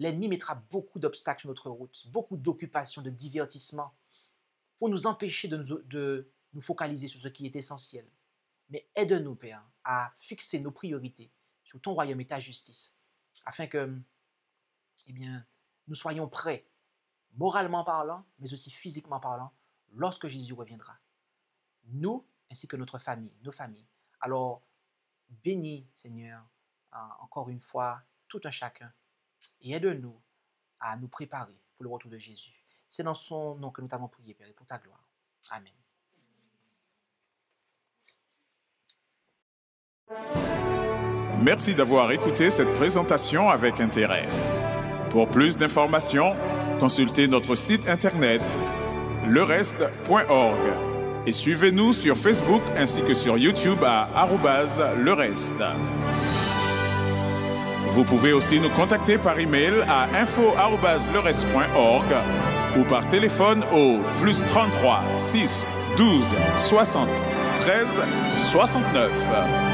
L'ennemi mettra beaucoup d'obstacles sur notre route, beaucoup d'occupations, de divertissements, pour nous empêcher de nous, focaliser sur ce qui est essentiel. Mais aide-nous, Père, à fixer nos priorités sur ton royaume et ta justice, afin que, eh bien, nous soyons prêts, moralement parlant, mais aussi physiquement parlant, lorsque Jésus reviendra. Nous, ainsi que notre famille, nos familles. Alors, bénis, Seigneur, encore une fois, tout un chacun et aide nous à nous préparer pour le retour de Jésus. C'est dans son nom que nous t'avons prié, Père, pour ta gloire. Amen. Merci d'avoir écouté cette présentation avec intérêt. Pour plus d'informations, consultez notre site internet lereste.org et suivez-nous sur Facebook ainsi que sur YouTube à le reste. Vous pouvez aussi nous contacter par email à info@leres.org ou par téléphone au plus 33 6 12 60 13 69.